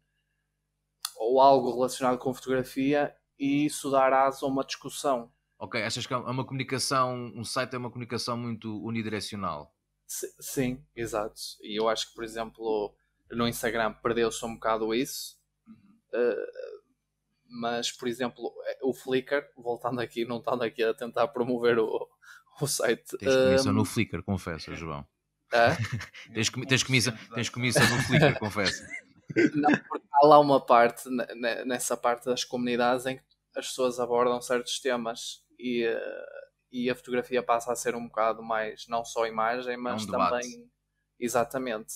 ou algo relacionado com fotografia e isso dará asa a uma discussão. Ok, achas que é uma comunicação, um site é uma comunicação muito unidirecional? S sim, exato. E eu acho que, por exemplo, no Instagram perdeu-se um bocado isso. Uhum. Uh, mas, por exemplo, eh, o Flickr, voltando aqui, não estando aqui a tentar promover o, o site. Tens comissão um... no ehm, Flickr, confessa, João. É? tens, com, tens, comissão, tens comissão no Flickr, confessa. Não, porque há lá uma parte, nessa parte das comunidades, em que as pessoas abordam certos temas e, eh, e a fotografia passa a ser um bocado mais, não só imagem, mas é um também. Exatamente.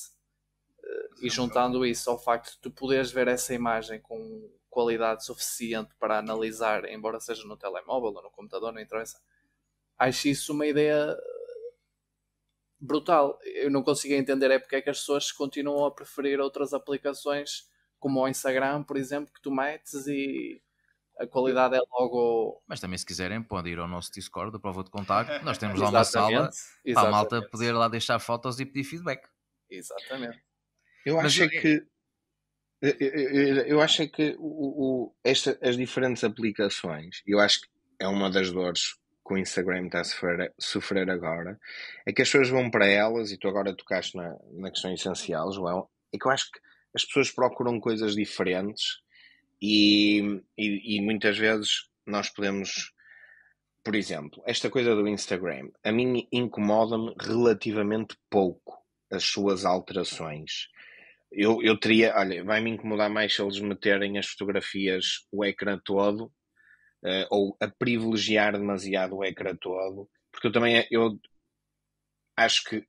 Eh, e juntando isso ao facto de tu poderes ver essa imagem com qualidade suficiente para analisar, embora seja no telemóvel ou no computador, não interessa, acho isso uma ideia brutal. Eu não consigo entender é porque é que as pessoas continuam a preferir outras aplicações como o Instagram, por exemplo, que tu metes e a qualidade é logo. Mas também, se quiserem, podem ir ao nosso Discord, a prova de contato. Nós temos lá uma sala exatamente. para a malta poder lá deixar fotos e pedir feedback. Exatamente. Eu acho que. Eu acho é que o, o, esta, as diferentes aplicações, eu acho que é uma das dores que o Instagram está a sofrer, sofrer agora, é que as pessoas vão para elas, e tu agora tocaste na, na questão essencial, João, é que eu acho que as pessoas procuram coisas diferentes e, e, muitas vezes nós podemos, por exemplo, esta coisa do Instagram, a mim incomoda-me relativamente pouco as suas alterações. Eu, eu teria, olha, vai-me incomodar mais se eles meterem as fotografias, o ecrã todo, uh, ou a privilegiar demasiado o ecrã todo, porque eu também eh, eu acho que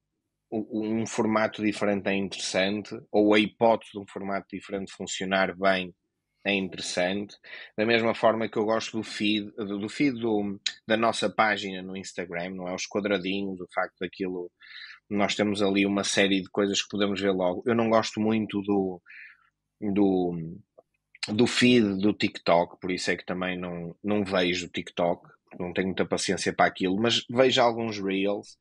um formato diferente é interessante, ou a hipótese de um formato diferente funcionar bem é interessante. Da mesma forma que eu gosto do feed, do feed do, da nossa página no Instagram, não é? Os quadradinhos, o facto daquilo. Nós temos ali uma série de coisas que podemos ver logo. Eu não gosto muito do. do do feed do TikTok, por isso é que também não, não vejo o TikTok, não tenho muita paciência para aquilo, mas vejo alguns Reels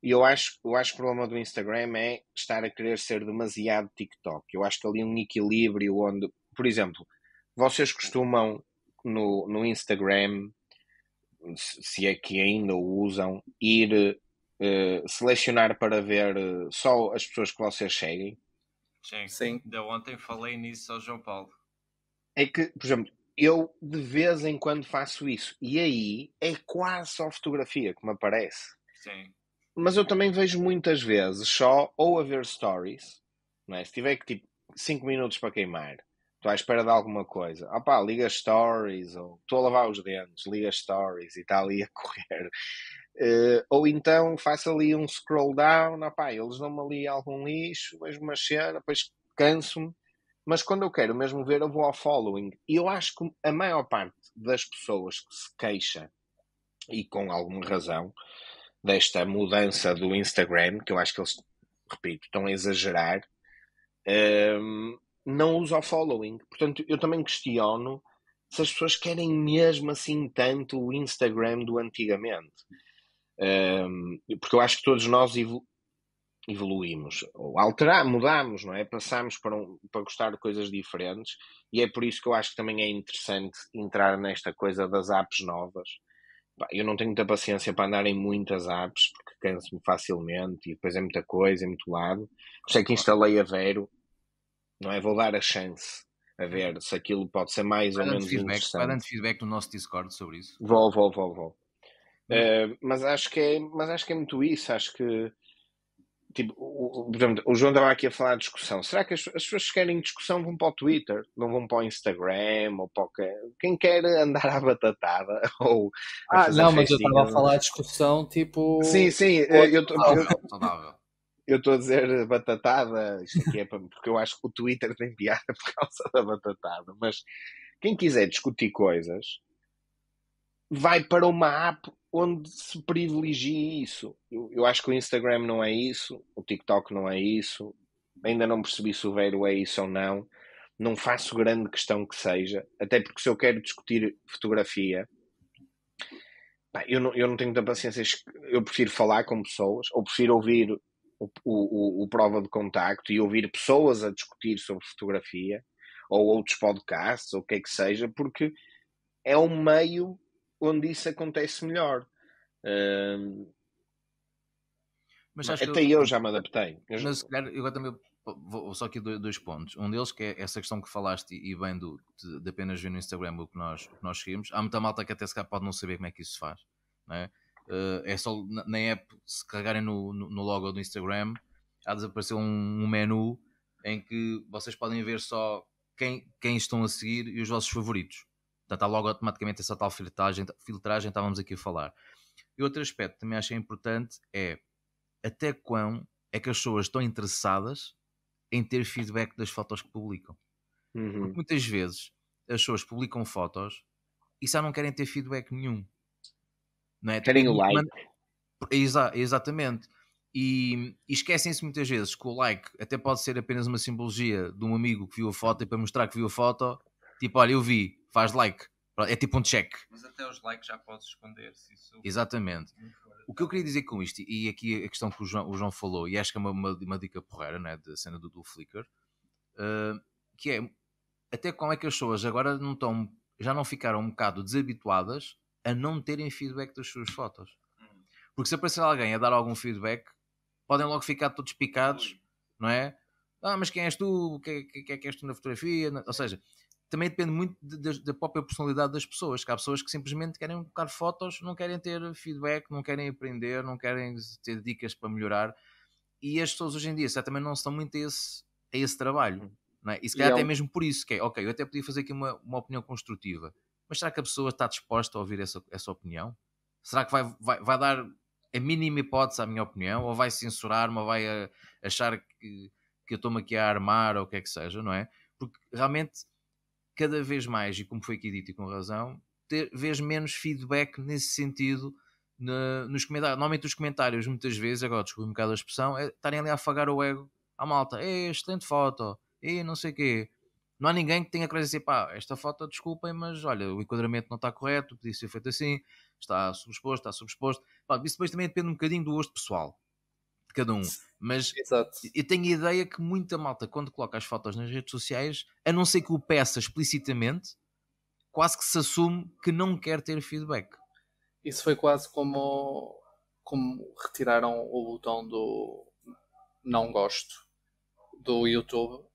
e eu acho, eu acho que o problema do Instagram é estar a querer ser demasiado TikTok. Eu acho que ali um equilíbrio onde por exemplo, vocês costumam no, no Instagram, se é que ainda o usam, ir uh, selecionar para ver eh, só as pessoas que vocês seguem? Sim, Sim. Ainda ontem falei nisso ao João Paulo. É que, por exemplo, eu de vez em quando faço isso e aí é quase só fotografia que me aparece. Sim. Mas eu também vejo muitas vezes só ou a ver stories, não é? se tiver que tipo 5 minutos para queimar, estou à espera de alguma coisa. Ah liga stories, ou estou a lavar os dentes, liga stories e está ali a correr. Uh, ou então faço ali um scroll down, ah eles dão-me ali algum lixo, vejo uma cena, depois canso-me. Mas quando eu quero mesmo ver, eu vou ao following. E eu acho que a maior parte das pessoas que se queixa, e com alguma razão, desta mudança do Instagram, que eu acho que eles, repito, estão a exagerar, um, ehm, não usa o following. Portanto, eu também questiono se as pessoas querem mesmo assim tanto o Instagram do antigamente. Um, porque eu acho que todos nós evoluímos, ou alteramos, mudamos, não é? Passamos para, um, para gostar de coisas diferentes e é por isso que eu acho que também é interessante entrar nesta coisa das apps novas. Eu não tenho muita paciência para andar em muitas apps porque canso-me facilmente e depois é muita coisa, é muito lado. Por isso é que instalei a Vero não é? Vou dar a chance a uhum. ver se aquilo pode ser mais ou menos feedback, interessante. Vai dando feedback no nosso Discord sobre isso. Vou, vou, vou, vou. Uh, mas, acho que é, mas acho que é muito isso. Acho que tipo, o, o João estava aqui a falar de discussão. Será que as, as, pessoas que querem discussão vão para o Twitter? Não vão para o Instagram ou para o que, quem quer andar à batatada? Ou ah, não, festinha. mas eu estava a é? falar de discussão tipo. Sim, sim, eh, eu, estou. Eu estou a dizer batatada, isto aqui é para, porque eu acho que o Twitter tem piada por causa da batatada, mas quem quiser discutir coisas vai para uma app onde se privilegia isso. Eu, eu, acho que o Instagram não é isso, o TikTok não é isso, ainda não percebi se o Vero é isso ou não. Não faço grande questão que seja, até porque se eu quero discutir fotografia, eu, não, eu não tenho tanta paciência. Eu prefiro falar com pessoas, ou prefiro ouvir o, o, o Prova de Contacto e ouvir pessoas a discutir sobre fotografia ou outros podcasts ou o que é que seja, porque é um meio onde isso acontece melhor. Mas acho Até eu, eu, já me adaptei. Eu já... eu também vou só aqui dois pontos. Um deles que é essa questão que falaste e bem do, de, de apenas ver no Instagram o que nós, o que nós seguimos. Há muita malta que até se calhar pode não saber como é que isso se faz. Não é? Uh, é só na, na, app, se carregarem no, no, no, logo do Instagram, há de desaparecer um, um, menu em que vocês podem ver só quem, quem estão a seguir e os vossos favoritos. Portanto, há tá logo automaticamente essa tal filtragem, filtragem estávamos aqui a falar. E outro aspecto que também achei importante é até quão é que as pessoas estão interessadas em ter feedback das fotos que publicam. Uhum. Porque muitas vezes as pessoas publicam fotos e só não querem ter feedback nenhum. Não é? Querem o like. Exa exatamente. E, e esquecem-se muitas vezes que o like até pode ser apenas uma simbologia de um amigo que viu a foto e para mostrar que viu a foto, tipo, olha, eu vi, faz like. É tipo um check. Mas até os likes já podes esconder. Se isso... Exatamente. O que eu queria dizer com isto, e aqui a questão que o João, o João falou, e acho que é uma, uma, uma dica porreira, né, da cena do, do Flickr, uh, que é até como é que as pessoas agora não estão, já não ficaram um bocado desabituadas a não terem feedback das suas fotos. Hum. Porque se aparecer alguém a dar algum feedback, podem logo ficar todos picados, não é? Ah, mas quem és tu? O que, é que, que é és tu na fotografia? Ou é. seja, também depende muito de, de, da própria personalidade das pessoas. Que há pessoas que simplesmente querem colocar fotos, não querem ter feedback, não querem aprender, não querem ter dicas para melhorar. E as pessoas hoje em dia certamente não estão muito a esse, a esse trabalho. Uhum. Não é? E se calhar e é até mesmo por isso que é, ok, eu até podia fazer aqui uma, uma opinião construtiva, mas será que a pessoa está disposta a ouvir essa, essa opinião? Será que vai, vai, vai dar a mínima hipótese à minha opinião? Ou vai censurar-me? Ou vai a, eh, achar que, que eu estou-me aqui a armar? Ou o que é que seja, não é? Porque realmente, cada vez mais, e como foi aqui dito e com razão, ter, vês menos feedback nesse sentido nos comentários. Normalmente os comentários, muitas vezes, agora descobri um bocado a expressão, é estarem ali a afagar o ego à malta. Ei, excelente foto. Ei, não sei o quê não há ninguém que tenha que dizer, pá, esta foto, desculpem, mas olha, o enquadramento não está correto, podia ser feito assim, está subexposto, está subexposto. Pá, isso depois também depende um bocadinho do gosto pessoal de cada um. Mas Exato. eu tenho a ideia que muita malta, quando coloca as fotos nas redes sociais, a não ser que o peça explicitamente, quase que se assume que não quer ter feedback. Isso foi quase como, como retiraram o botão do não gosto do YouTube.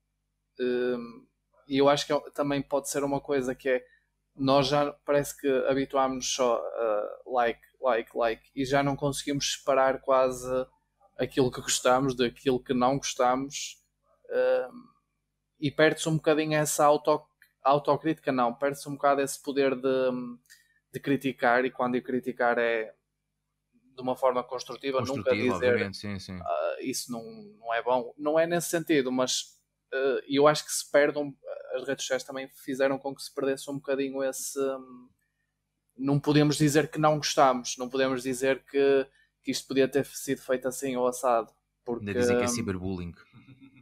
Hum, e eu acho que é também pode ser uma coisa que é nós já parece que habituámos só uh, like, like, like e já não conseguimos separar quase aquilo que gostamos daquilo que não gostamos uh, hum, e perde-se um bocadinho essa auto, autocrítica, não, perde-se um bocado esse poder de, hum, de criticar e quando eu criticar é de uma forma construtiva, construtiva nunca dizer sim, sim. Uh, isso não, não é bom, não é nesse sentido, mas eh, e eu acho que se perdem, as redes sociais também fizeram com que se perdesse um bocadinho esse. Hum, não podemos dizer que não gostamos, não podemos dizer que, que isto podia ter sido feito assim ou assado. Porque, Ainda dizem que é hum, cyberbullying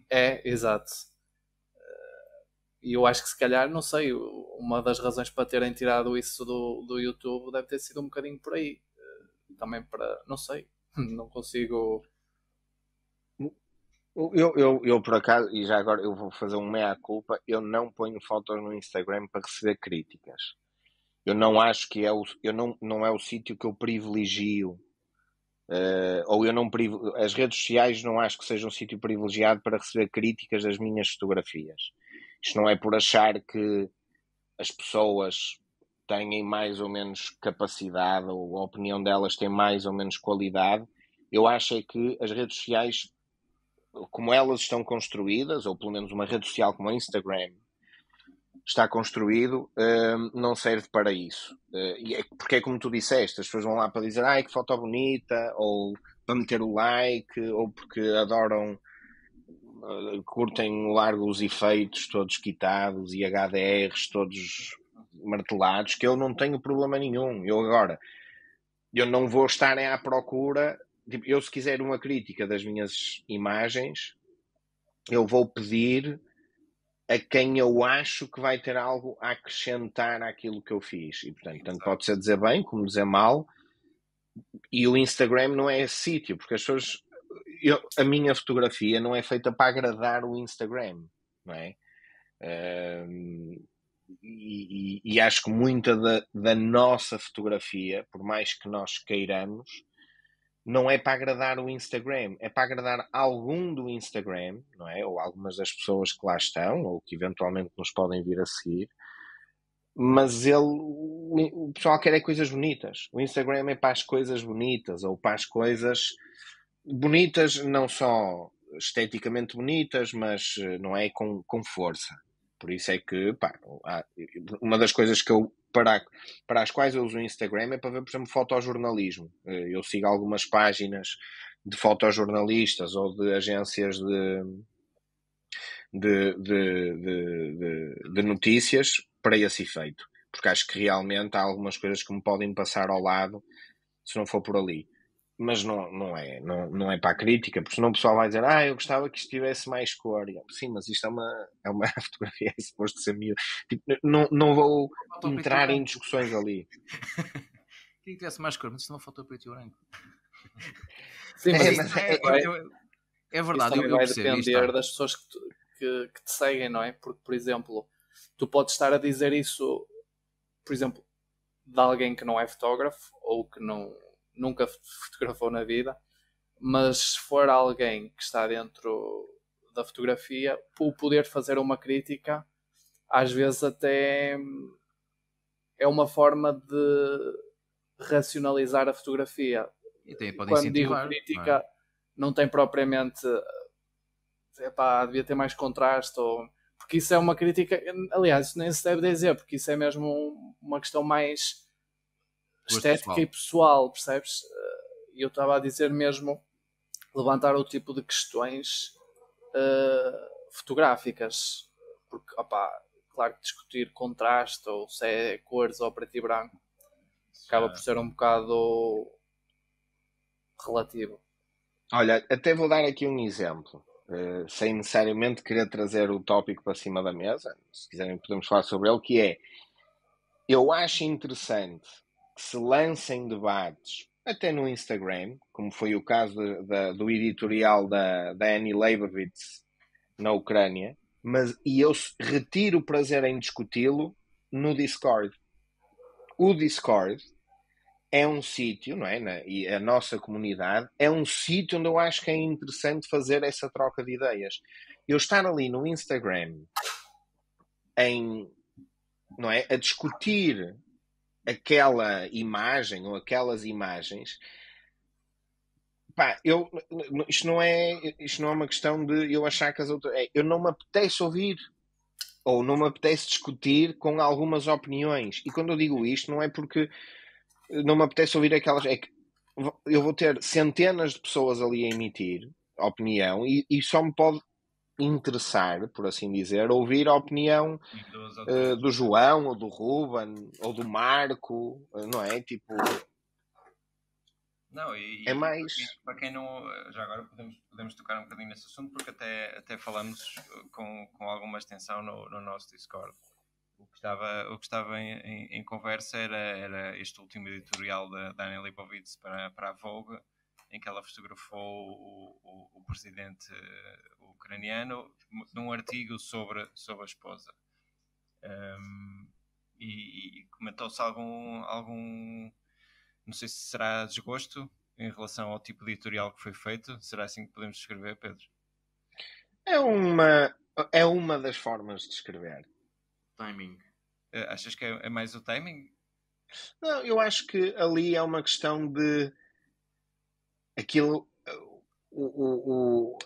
É, exato. Eh, e eu acho que se calhar, não sei, uma das razões para terem tirado isso do, do YouTube deve ter sido um bocadinho por aí. Eh, também para, não sei, não consigo eu, eu, eu, por acaso, e já agora eu vou fazer um meia-culpa, eu não ponho fotos no Instagram para receber críticas. Eu não acho que é o, eu não, não é o sítio que eu privilegio. Uh, ou eu não as redes sociais não acho que seja um sítio privilegiado para receber críticas das minhas fotografias. Isto não é por achar que as pessoas têm mais ou menos capacidade ou a opinião delas tem mais ou menos qualidade. Eu acho é que as redes sociais como elas estão construídas, ou pelo menos uma rede social como a Instagram está construído, hum, não serve para isso. Eh, é, porque é como tu disseste, as pessoas vão lá para dizer ai que foto bonita, ou para meter o like, ou porque adoram, eh, curtem largos efeitos todos quitados e HDRs todos martelados, que eu não tenho problema nenhum. Eu agora, eu não vou estar à procura tipo, eu se quiser uma crítica das minhas imagens, eu vou pedir a quem eu acho que vai ter algo a acrescentar àquilo que eu fiz. E, portanto, tanto pode ser dizer bem como dizer mal. E o Instagram não é sítio, porque as pessoas. Eu, a minha fotografia não é feita para agradar o Instagram, não é? Um, e, e, e, acho que muita da, da nossa fotografia, por mais que nós queiramos, não é para agradar o Instagram, é para agradar algum do Instagram, não é? Ou algumas das pessoas que lá estão, ou que eventualmente nos podem vir a seguir. Mas ele, o pessoal quer é coisas bonitas. O Instagram é para as coisas bonitas, ou para as coisas bonitas, não só esteticamente bonitas, mas eh, não é com, com força. Por isso é que, pá, uma das coisas que eu para, para as quais eu uso o Instagram é para ver, por exemplo, fotojornalismo. Eh, eu sigo algumas páginas de fotojornalistas ou de agências de, de, de, de, de notícias para esse efeito. Porque acho que realmente há algumas coisas que me podem passar ao lado se não for por ali mas não, não é não, não é para a crítica, porque senão o pessoal vai dizer ah, eu gostava que isto tivesse mais cor. Eu, Sim, mas isto é uma, é uma fotografia, é suposto ser miúdo. Tipo, não, não vou entrar em discussões ali. Queria que tivesse mais cor, mas isto não faltou preto e branco. Sim, mas, é, mas é, é, é, é, verdade, eu, eu vai depender isto. das pessoas que, tu, que, que te seguem, não é? Porque, por exemplo, tu podes estar a dizer isso, por exemplo, de alguém que não é fotógrafo ou que não nunca fotografou na vida, mas se for alguém que está dentro da fotografia, o poder fazer uma crítica às vezes até hum, é uma forma de racionalizar a fotografia. E tem, pode Quando digo é? crítica, é? não tem propriamente epá, devia ter mais contraste ou porque isso é uma crítica, aliás, isso nem se deve dizer, porque isso é mesmo uma questão mais estética pessoal. e pessoal, percebes? E eh, eu estava a dizer mesmo levantar o tipo de questões uh, fotográficas, porque, opá, claro que discutir contraste ou se é cores ou preto e branco acaba por ser um bocado relativo. Olha, até vou dar aqui um exemplo, uh, sem necessariamente querer trazer o tópico para cima da mesa, se quiserem podemos falar sobre ele, que é eu acho interessante se lancem debates, até no Instagram, como foi o caso de, de, do editorial da, da Annie Leibovitz na Ucrânia, mas, e eu retiro o prazer em discuti-lo no Discord. O Discord é um sítio, não é? Na, e a nossa comunidade é um sítio onde eu acho que é interessante fazer essa troca de ideias. Eu estar ali no Instagram em, não é? a discutir aquela imagem ou aquelas imagens. Pá, eu, isto, não é, isto não é uma questão de eu achar que as outras. É, eu não me apetece ouvir ou não me apetece discutir com algumas opiniões. E quando eu digo isto, não é porque não me apetece ouvir aquelas. É que eu vou ter centenas de pessoas ali a emitir opinião e, e só me pode interessar, por assim dizer, ouvir a opinião uh, do João, ou do Ruben, ou do Marco, eh, não é? Tipo. Não, e, é mais. Para quem, para quem não. Já agora podemos, podemos tocar um bocadinho nesse assunto, porque até, até falamos eh, com, com alguma extensão no, no nosso Discord. O que estava, o que estava em, em, em conversa era, era este último editorial da, Daniel Annie para, para a Vogue, em que ela fotografou o, o, o presidente ucraniano num artigo sobre, sobre a esposa. Um, e, e comentou-se algum, algum, não sei se será desgosto em relação ao tipo de editorial que foi feito. Será assim que podemos escrever Pedro? É uma, é uma das formas de escrever. Timing. Eh, achas que é, é mais o timing? Não, eu acho que ali é uma questão de aquilo. Eh, o, o, o,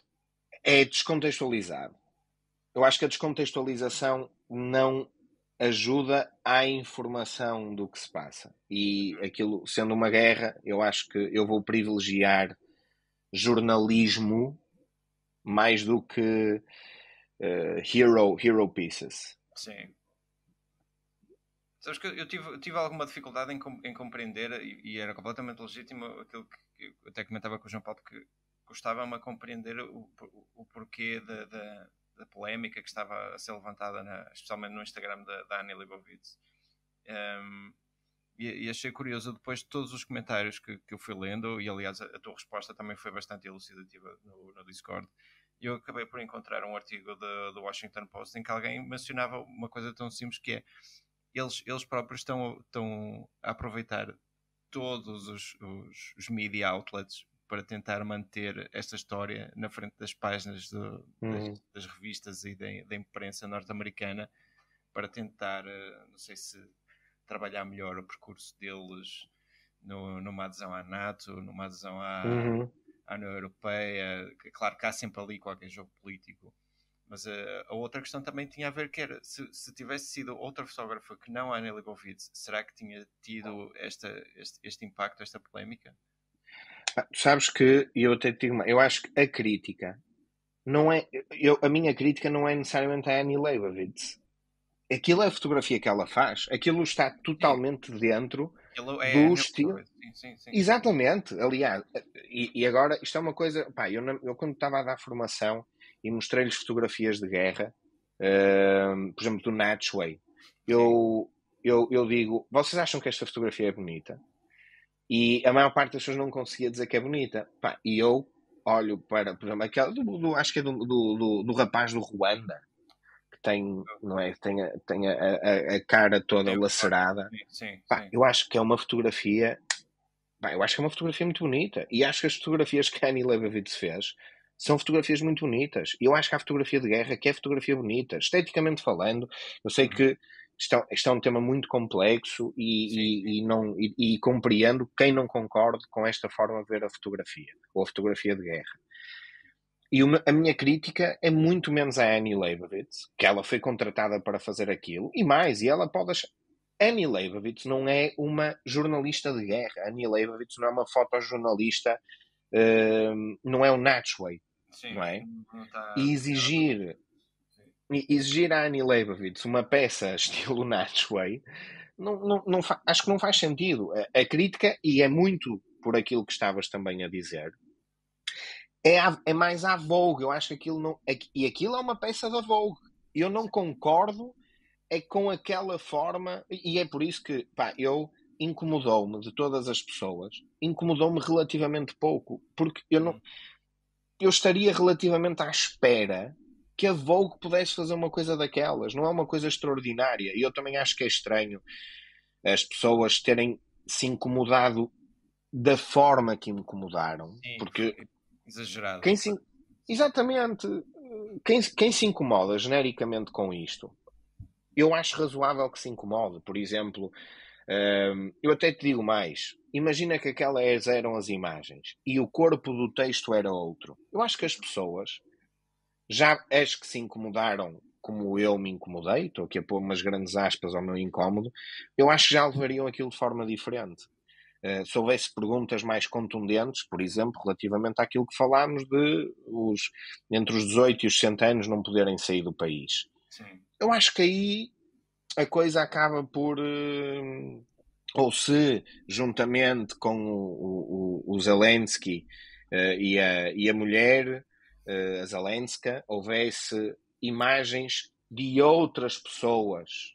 é descontextualizado. Eu acho que a descontextualização não ajuda à informação do que se passa. E aquilo, sendo uma guerra, eu acho que eu vou privilegiar jornalismo mais do que uh, hero, hero pieces. Sim. Sabes que eu tive, tive alguma dificuldade em, em compreender, e, e, era completamente legítimo, aquilo que eu até comentava com o João Paulo, que custava-me a compreender o, o, o porquê da, da, da, polémica que estava a ser levantada, na, especialmente no Instagram da, da Annie Leibovitz. Um, e, e, achei curioso depois de todos os comentários que, que eu fui lendo, e aliás a, a tua resposta também foi bastante elucidativa no, no Discord. Eu acabei por encontrar um artigo do Washington Post em que alguém mencionava uma coisa tão simples que é eles, eles próprios estão, estão a aproveitar todos os, os, os media outlets para tentar manter esta história na frente das páginas do, uhum. das, das, revistas e da, da imprensa norte-americana para tentar, eh, não sei se trabalhar melhor o percurso deles no, numa adesão à NATO, numa adesão à, uhum. à União Europeia. Claro que há sempre ali qualquer jogo político. Mas a, eh, a outra questão também tinha a ver que era, se, se, tivesse sido outra fotógrafa que não a Annie Leibovitz, será que tinha tido esta, este, este impacto, esta polémica? Ah, sabes que eu até te digo, uma, eu acho que a crítica não é. Eu, a minha crítica não é necessariamente a Annie Leibovitz. Aquilo é a fotografia que ela faz, aquilo está totalmente é sim. dentro do estilo. Sim, sim, Exatamente, aliás. E, e, agora, isto é uma coisa. Pá, eu, eu quando estava a dar formação e mostrei-lhes fotografias de guerra, uh, por exemplo, do Natchway, eu, eu, eu digo: vocês acham que esta fotografia é bonita? E a maior parte das pessoas não conseguia dizer que é bonita. Pá, e eu olho para, por exemplo, aquela do, do acho que é do, do, do, rapaz do Ruanda, que tem, não é, tem, a, tem a, a, a cara toda eu, lacerada. Sim, sim. Pá, eu acho que é uma fotografia. eu acho que é uma fotografia muito bonita. E acho que as fotografias que Annie Leibovitz fez são fotografias muito bonitas. e Eu acho que há fotografia de guerra que é fotografia bonita, esteticamente falando. Eu sei uhum. que isto, é isto é um tema muito complexo e, e, e não, e, e, compreendo quem não concorde com esta forma de ver a fotografia, ou a fotografia de guerra. E uma, a minha crítica é muito menos a Annie Leibovitz, que ela foi contratada para fazer aquilo, e mais, e ela pode achar. Annie Leibovitz não é uma jornalista de guerra, Annie Leibovitz não é uma fotojornalista, uh, não é um Natchway, não é? Não tá... E exigir exigir a Annie Leibovitz uma peça estilo Natchway, não, não, não acho que não faz sentido. A, a, crítica, e é muito por aquilo que estavas também a dizer, é, a, é mais à Vogue. Eu acho que aquilo não. e aquilo é uma peça da Vogue. Eu não concordo é com aquela forma, e é por isso que pá, eu incomodou-me de todas as pessoas, incomodou-me relativamente pouco, porque eu não uhum. eu estaria relativamente à espera que a Vogue pudesse fazer uma coisa daquelas. Não é uma coisa extraordinária. E eu também acho que é estranho as pessoas terem se incomodado da forma que incomodaram. Sim, porque. Exagerado. Quem se, exatamente. Quem, quem se incomoda genericamente com isto, eu acho razoável que se incomode. Por exemplo, hum, eu até te digo mais. Imagina que aquelas é, eram as imagens e o corpo do texto era outro. Eu acho que as pessoas já as que se incomodaram, como eu me incomodei, estou aqui a pôr umas grandes aspas ao meu incómodo, eu acho que já levariam aquilo de forma diferente. Uh, se houvesse perguntas mais contundentes, por exemplo, relativamente àquilo que falámos de os, entre os 18 e os 60 anos não poderem sair do país. Sim. Eu acho que aí a coisa acaba por. Uh, ou se, juntamente com o, o, o Zelensky uh, e, a, e a mulher, uh, eh, Zelenska houvesse imagens de outras pessoas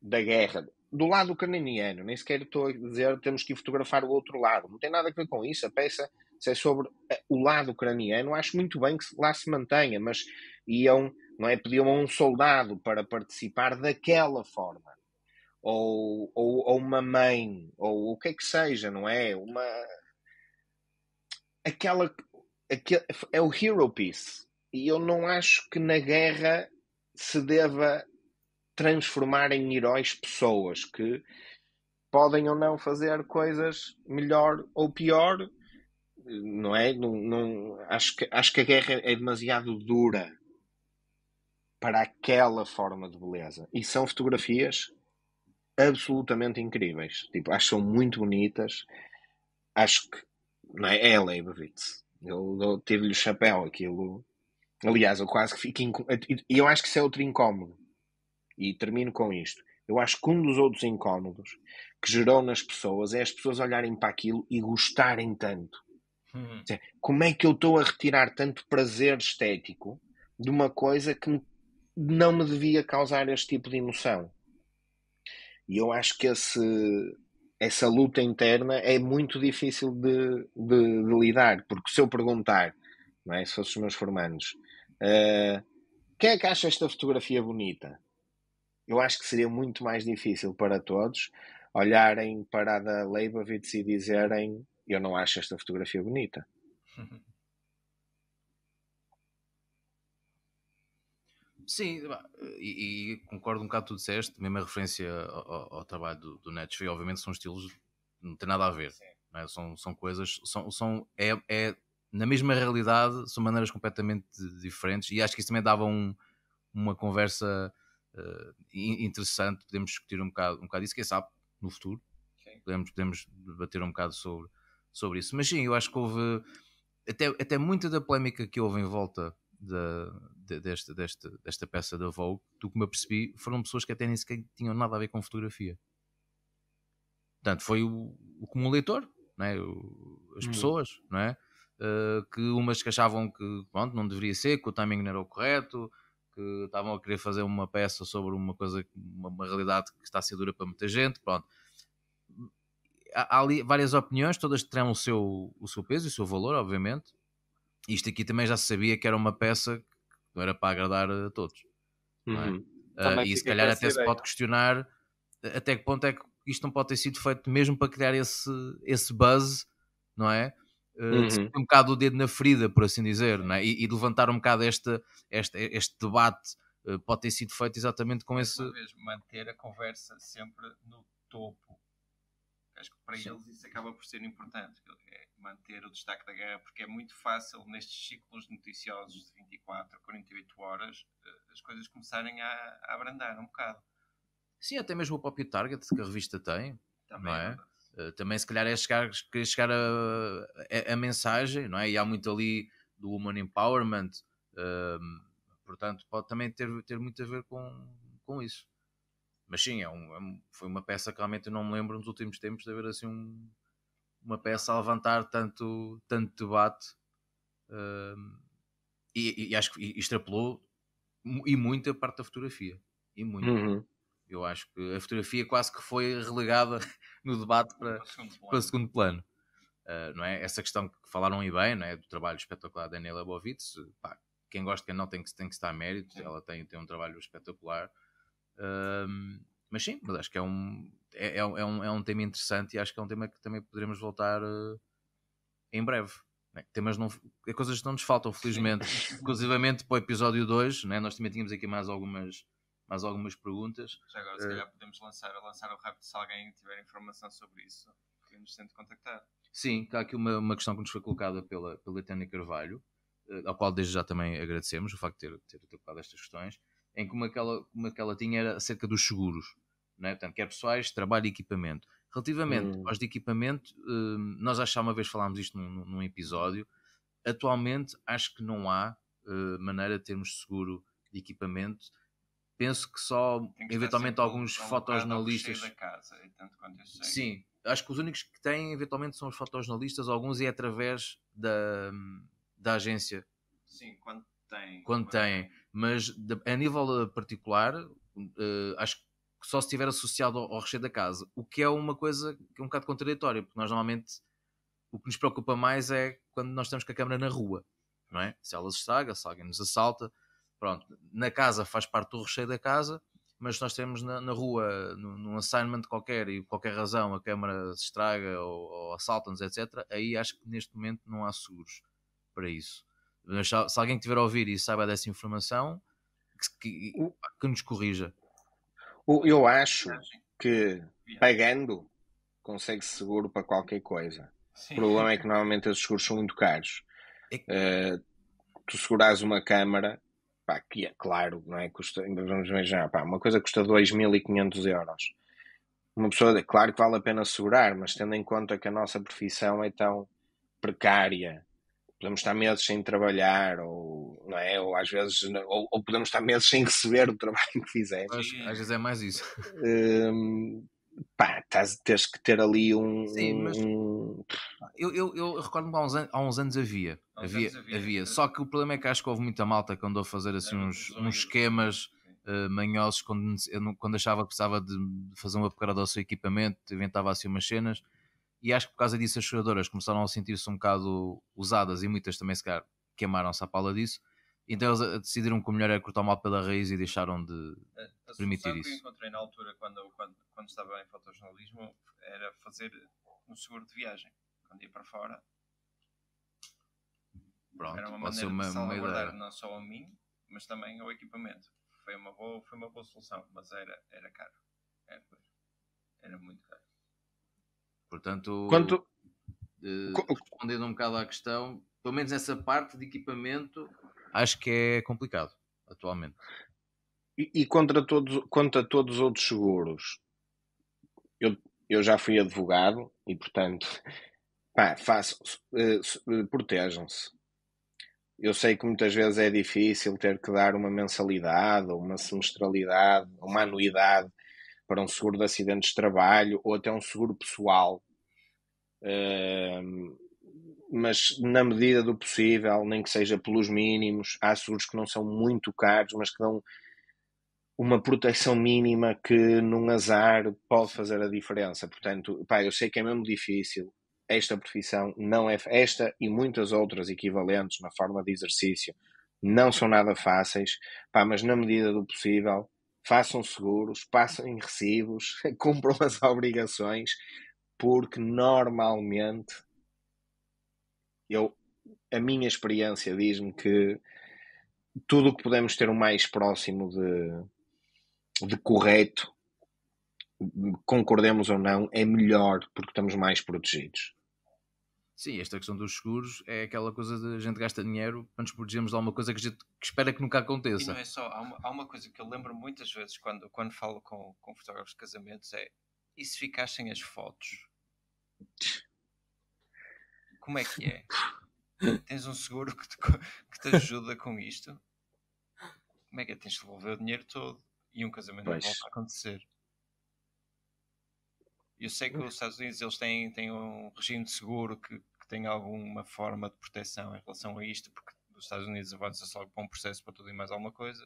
da guerra, do lado ucraniano, nem sequer estou a dizer temos que fotografar o outro lado, não tem nada a ver com isso, a peça se é sobre eh, o lado ucraniano, acho muito bem que lá se mantenha, mas iam, não é, pediam a um soldado para participar daquela forma, ou, ou, ou uma mãe, ou o que é que seja, não é, uma aquela é o hero piece. E eu não acho que na guerra se deva transformar em heróis pessoas que podem ou não fazer coisas melhor ou pior, não é? Não, não, acho, que, acho que a guerra é demasiado dura para aquela forma de beleza. E são fotografias absolutamente incríveis. Tipo, acho que são muito bonitas. Acho que. Não é? É Leibovitz. Eu tiro-lhe o chapéu, aquilo. Aliás, eu quase que fico. Inco... E eu acho que isso é outro incómodo. E termino com isto. Eu acho que um dos outros incómodos que gerou nas pessoas é as pessoas olharem para aquilo e gostarem tanto. Uhum. Como é que eu estou a retirar tanto prazer estético de uma coisa que não me devia causar este tipo de emoção? E eu acho que esse, essa luta interna é muito difícil de, de, de lidar, porque se eu perguntar, é? se fossem os meus formandos, uh, quem é que acha esta fotografia bonita? Eu acho que seria muito mais difícil para todos olharem para a da Leibovitz e dizerem eu não acho esta fotografia bonita. Sim, e, e, concordo um bocado com o que tu disseste, mesmo a referência ao, ao trabalho do, do e obviamente são estilos, não tem nada a ver, é? são, são coisas, são, são, é, é, na mesma realidade, são maneiras completamente diferentes, e acho que isso também dava um, uma conversa uh, interessante, podemos discutir um bocado, um bocado isso, quem sabe, no futuro, sim. podemos, podemos debater um bocado sobre, sobre isso, mas sim, eu acho que houve até, até muita da polémica que houve em volta de, desta, desta, desta peça da Vogue, do que me apercebi, foram pessoas que até nem sequer tinham nada a ver com fotografia. Portanto, foi o, o comum leitor, não é? O, as hum. pessoas, não é? Uh, que umas que achavam que pronto, não deveria ser, que o timing não era o correto, que estavam a querer fazer uma peça sobre uma coisa, uma, uma realidade que está a ser dura para muita gente, pronto. Há, há ali várias opiniões, todas terão o seu, o seu peso e o seu valor, obviamente, isto aqui também já se sabia que era uma peça que era para agradar a todos. É? Uh, e se calhar até se pode questionar até que ponto é que isto não pode ter sido feito mesmo para criar esse, esse buzz, não é? Uh, uhum. Um bocado o dedo na ferida, por assim dizer, não é? e, e levantar um bocado este, este, este debate uh, pode ter sido feito exatamente com esse. Vez, manter a conversa sempre no topo. Acho que para Sim. eles isso acaba por ser importante. É manter o destaque da guerra, porque é muito fácil nestes ciclos noticiosos de 24 48 horas eh, as coisas começarem a, a abrandar um bocado. Sim, até mesmo o próprio Target que a revista tem, também, não é? é eh, também se calhar é chegar, chegar a, a, a, mensagem, não é? E há muito ali do Human Empowerment, um, ehm, portanto pode também ter, ter muito a ver com, com isso. Mas sim, é um, é um, foi uma peça que realmente eu não me lembro nos últimos tempos de haver assim um, uma peça a levantar tanto, tanto debate uh, e, e, acho que extrapolou e muito a parte da fotografia. E muito. Uhum. Eu acho que a fotografia quase que foi relegada no debate para, segundo para segundo plano. Uh, não é? Essa questão que falaram aí bem, não é? do trabalho espetacular da Daniela Bovitz, pá, quem gosta, quem não, tem que, tem que estar a mérito. Ela tem, tem um trabalho espetacular. Uh, mas sim, mas acho que é um, é, é, é, um, é um tema interessante e acho que é um tema que também poderemos voltar uh, em breve. Né? Temas não, coisas que não nos faltam, felizmente. Inclusivamente para o episódio 2, né? nós também tínhamos aqui mais algumas, mais algumas perguntas. Já agora, se uh, calhar, podemos lançar, lançar o rápido se alguém tiver informação sobre isso. Podemos sempre contactar. Sim, há aqui uma, uma questão que nos foi colocada pela, pela Tânia Carvalho, uh, ao qual desde já também agradecemos o facto de ter, ter ocupado estas questões, em que uma que, ela, uma que ela tinha era acerca dos seguros. Não é? Portanto, quer pessoais, trabalho e equipamento. Relativamente hum. aos de equipamento, hum, nós acho que uma vez falámos isto num, num, episódio. Atualmente, acho que não há eh, maneira de termos seguro de equipamento. Penso que só, que eventualmente, alguns um fotojornalistas. Casa, Sim, acho que os únicos que têm, eventualmente, são os fotojornalistas. Alguns e é através da, hum, da agência. Sim, quando tem. Quando, quando tem. Mas de, a nível eh, particular, uh, acho que só se estiver associado ao, ao recheio da casa, o que é uma coisa que é um bocado contraditória, porque nós normalmente o que nos preocupa mais é quando nós estamos com a câmara na rua, não é? Se ela se estraga, se alguém nos assalta, pronto. Na casa faz parte do recheio da casa, mas nós temos na, na rua, num, num, assignment qualquer e por qualquer razão a câmara se estraga ou, ou assalta-nos, etc., aí acho que neste momento não há seguros para isso. Mas se alguém tiver a ouvir e saiba dessa informação, que, que, que nos corrija. Eu acho que pagando consegue seguro para qualquer coisa. Sim. O problema é que normalmente esses seguros são muito caros. Uh, tu segurares uma câmara, pá, que é claro, não é? Custa, vamos imaginar, pá, uma coisa custa 2.500 euros. Uma pessoa, claro que vale a pena segurar, mas tendo em conta que a nossa profissão é tão precária podemos estar meses sem trabalhar, ou, não é? ou às vezes, ou, ou podemos estar meses sem receber o trabalho que fizemos. Às, às vezes é mais isso. Um, pá, tás, tens que ter ali um. Sim, mas um... eu, eu, eu recordo-me há, uns an... há uns anos havia. uns havia, anos havia, havia. Só que o problema é que acho que houve muita malta que andou a fazer assim é, uns, uns esquemas uh, manhosos quando, eu não, quando achava que precisava de fazer uma upgrade ao seu equipamento, inventava assim umas cenas e acho que por causa disso as jogadoras começaram a sentir-se um bocado usadas e muitas também se calhar queimaram-se à pala disso. Então eles eh, decidiram que o melhor era cortar o mal pela raiz e deixaram de, a, a permitir isso. A que eu encontrei na altura, quando, quando, quando estava em fotojornalismo, era fazer um seguro de viagem. Quando ia para fora, Pronto, era uma maneira uma, de salvaguardar não só a mim, mas também ao equipamento. Foi uma boa, foi uma boa solução, mas era, era caro. Era, é, era muito caro. Portanto, Quanto... Eh, respondendo um bocado à questão, pelo menos essa parte de equipamento, acho que é complicado atualmente. E, e contra todos, contra todos os outros seguros, eu, eu já fui advogado e, portanto, pá, faço, eh, protejam-se. Eu sei que muitas vezes é difícil ter que dar uma mensalidade, ou uma semestralidade, ou uma anuidade para um seguro de acidentes de trabalho ou até um seguro pessoal mas na medida do possível, nem que seja pelos mínimos, há seguros que não são muito caros, mas que dão uma proteção mínima que num azar pode fazer a diferença. Portanto, pá, eu sei que é mesmo difícil. Esta profissão não é esta e muitas outras equivalentes na forma de exercício não são nada fáceis, pá, mas na medida do possível, façam seguros, passem recibos, cumpram as obrigações porque normalmente eu, a minha experiência diz-me que tudo o que podemos ter o mais próximo de, de correto, concordemos ou não, é melhor porque estamos mais protegidos. Sim, esta questão dos seguros é aquela coisa de a gente gasta dinheiro para nos protegermos de alguma coisa que a gente que espera que nunca aconteça. E não é só, há uma, há uma, coisa que eu lembro muitas vezes quando, quando falo com, com fotógrafos de casamentos é e se ficassem as fotos como é que é? Tens um seguro que te, que te ajuda com isto? Como é que é? Tens de devolver o dinheiro todo e um casamento pois. não volta a acontecer. Eu sei que os Estados Unidos eles têm, têm um regime de seguro que, que tem alguma forma de proteção em relação a isto, porque os Estados Unidos avança-se logo para um processo para tudo e mais alguma coisa.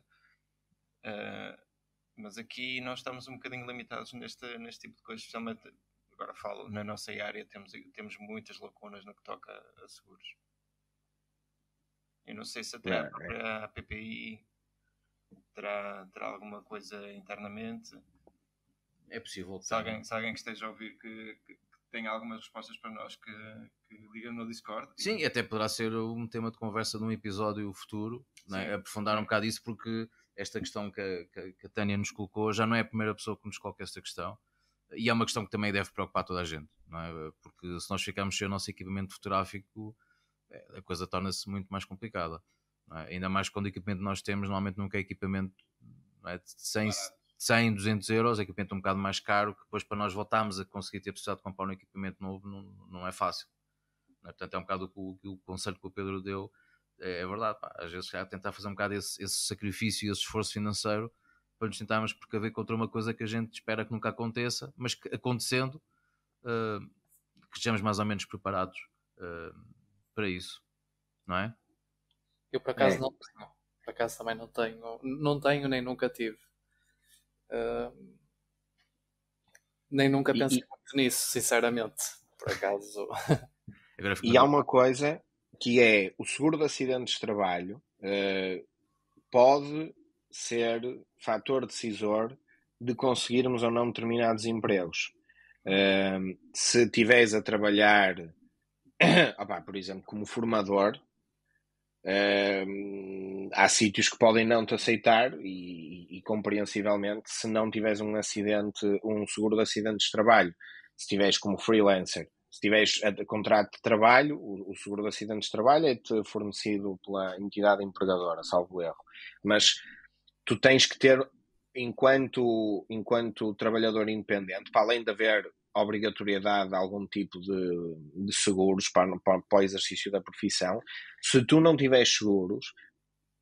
Uh, mas aqui nós estamos um bocadinho limitados neste, neste tipo de coisas, especialmente agora falo, na nossa área temos, temos muitas lacunas no que toca a seguros. Eu não sei se até é, a, a PPI terá, terá alguma coisa internamente. É possível. Se alguém, se alguém que esteja a ouvir que, que, que algumas respostas para nós, que, que liga no Discord. Sim, e... até poderá ser um tema de conversa num episódio futuro, né? aprofundar um bocado isso, porque esta questão que a, que a Tânia nos colocou já não é a primeira pessoa que nos coloca esta questão e é uma questão que também deve preocupar toda a gente, não é? Porque se nós ficarmos sem o nosso equipamento fotográfico, é, a coisa torna-se muito mais complicada. É? Ainda mais quando o equipamento que nós temos, normalmente nunca é equipamento é? de 100, 100, 200 euros, é equipamento um bocado mais caro, que depois para nós voltarmos a conseguir ter precisado de comprar um equipamento novo, não, não é fácil. Não é? Portanto, é um bocado o, o, conselho que o Pedro deu, é, é verdade, pá, às vezes tentar fazer um bocado esse, esse sacrifício, esse esforço financeiro, para nos tentarmos precaver contra uma coisa que a gente espera que nunca aconteça, mas que acontecendo, uh, que estejamos mais ou menos preparados uh, para isso, não é? Eu por acaso é. não tenho, por acaso também não tenho, não tenho nem nunca tive. Uh, nem nunca pensei e, muito nisso, sinceramente, por acaso. e há uma coisa que é o seguro de acidentes de trabalho pode ser fator decisor de conseguirmos ou não determinados empregos. se estiveres a trabalhar, opa, por exemplo, como formador, há sítios que podem não te aceitar e, e, compreensivelmente, se não tiveres um acidente, um seguro de acidentes de trabalho, se estiveres como freelancer, se tiveres contrato de trabalho, o, o, seguro de acidentes de trabalho é-te fornecido pela entidade empregadora, salvo erro. Mas tu tens que ter, enquanto, enquanto trabalhador independente, para além de haver obrigatoriedade de algum tipo de, de seguros para, para, para o exercício da profissão, se tu não tiveres seguros,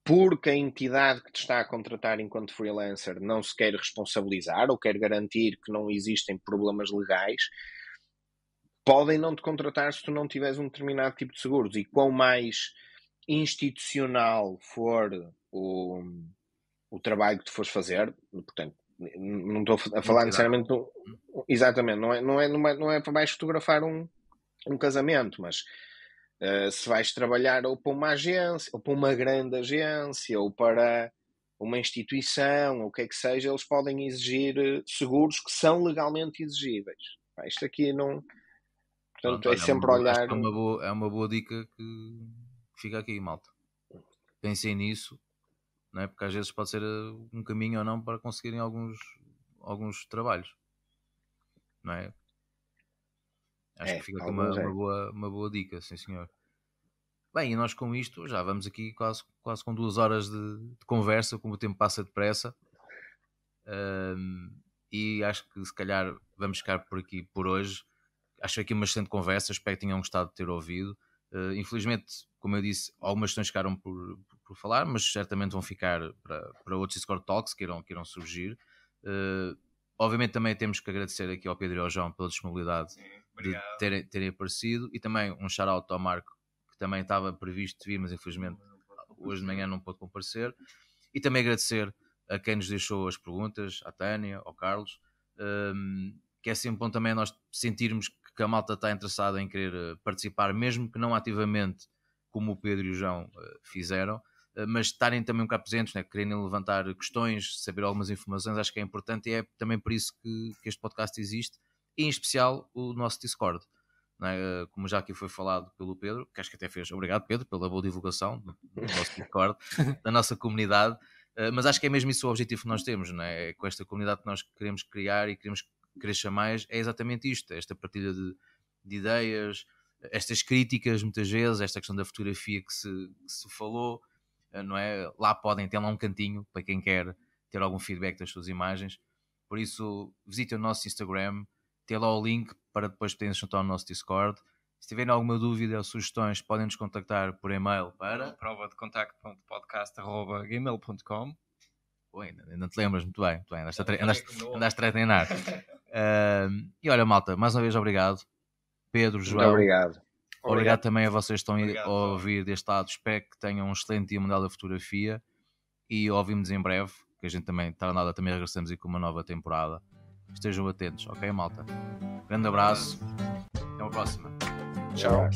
porque a entidade que te está a contratar enquanto freelancer não se quer responsabilizar ou quer garantir que não existem problemas legais, podem não te contratar se tu não tiveres um determinado tipo de seguros. E quão mais institucional for o, o trabalho que tu fores fazer, portanto, não estou a falar não, necessariamente não. Hum. exatamente, não é, não é, não é para vais fotografar um, um casamento, mas uh, se vais trabalhar ou para uma agência, ou para uma grande agência, ou para uma instituição, ou o que é que seja, eles podem exigir eh, seguros que são legalmente exigíveis. isto aqui não. Portanto, Pronto, é, é sempre olhar. É uma, boa, é uma boa dica que fica aqui, malta. Pensem nisso não é? Porque às vezes pode ser eh, um caminho ou não para conseguirem alguns, alguns trabalhos, não é? Acho é, que fica aqui uma, é. uma, boa, uma boa dica, sim senhor. Bem, e nós com isto já vamos aqui quase, quase com duas horas de, de conversa, como o tempo passa depressa. Um, e acho que se calhar vamos ficar por aqui por hoje. Acho aqui uma excelente conversa, espero que tenham gostado de ter ouvido. Uh, infelizmente, como eu disse, algumas questões ficaram por, por falar, mas certamente vão ficar para, para outros Discord Talks que irão, que irão surgir. Uh, obviamente também temos que agradecer aqui ao Pedro e ao João pela disponibilidade Sim, de terem, terem aparecido e também um shout-out ao Marco que também estava previsto vir, mas infelizmente hoje de manhã não pôde comparecer. E também agradecer a quem nos deixou as perguntas, à Tânia, ao Carlos, um, ehm, que é sempre bom também nós sentirmos que a malta está interessada em querer eh, participar, mesmo que não ativamente, como o Pedro e o João uh, fizeram, eh, mas estarem também um bocado presentes, né? quererem levantar questões, saber algumas informações, acho que é importante e é também por isso que, que este podcast existe, e em especial o nosso Discord. É? Como já aqui foi falado pelo Pedro, que acho que até fez, obrigado Pedro pela boa divulgação do nosso Discord, da nossa comunidade, eh, mas acho que é mesmo isso o objetivo que nós temos, né? é? com esta comunidade que nós queremos criar e queremos cresça mais, é exatamente isto, é esta partilha de, de ideias, estas críticas muitas vezes, esta questão da fotografia que se, que se falou, eh, não é? Lá podem ter lá um cantinho para quem quer ter algum feedback das suas imagens. Por isso, visitem o nosso Instagram, tem lá o link para depois poderem juntar ao nosso Discord. Se tiverem alguma dúvida ou sugestões, podem nos contactar por e-mail para prova de contacto.podcast.gmail.com ainda, não te lembras muito bem, muito bem a andaste a treinar. uh, e olha, malta, mais uma vez obrigado. Pedro, João. Muito obrigado. Obrigado, Obrigado também a vocês que estão Obrigado. a ouvir deste lado. Espero que tenham um excelente Dia Mundial da Fotografia e ouvimos em breve, que a gente também, está nada, também regressamos aí com uma nova temporada. Estejam atentos, ok, malta? Grande abraço. Até uma próxima. Tchau.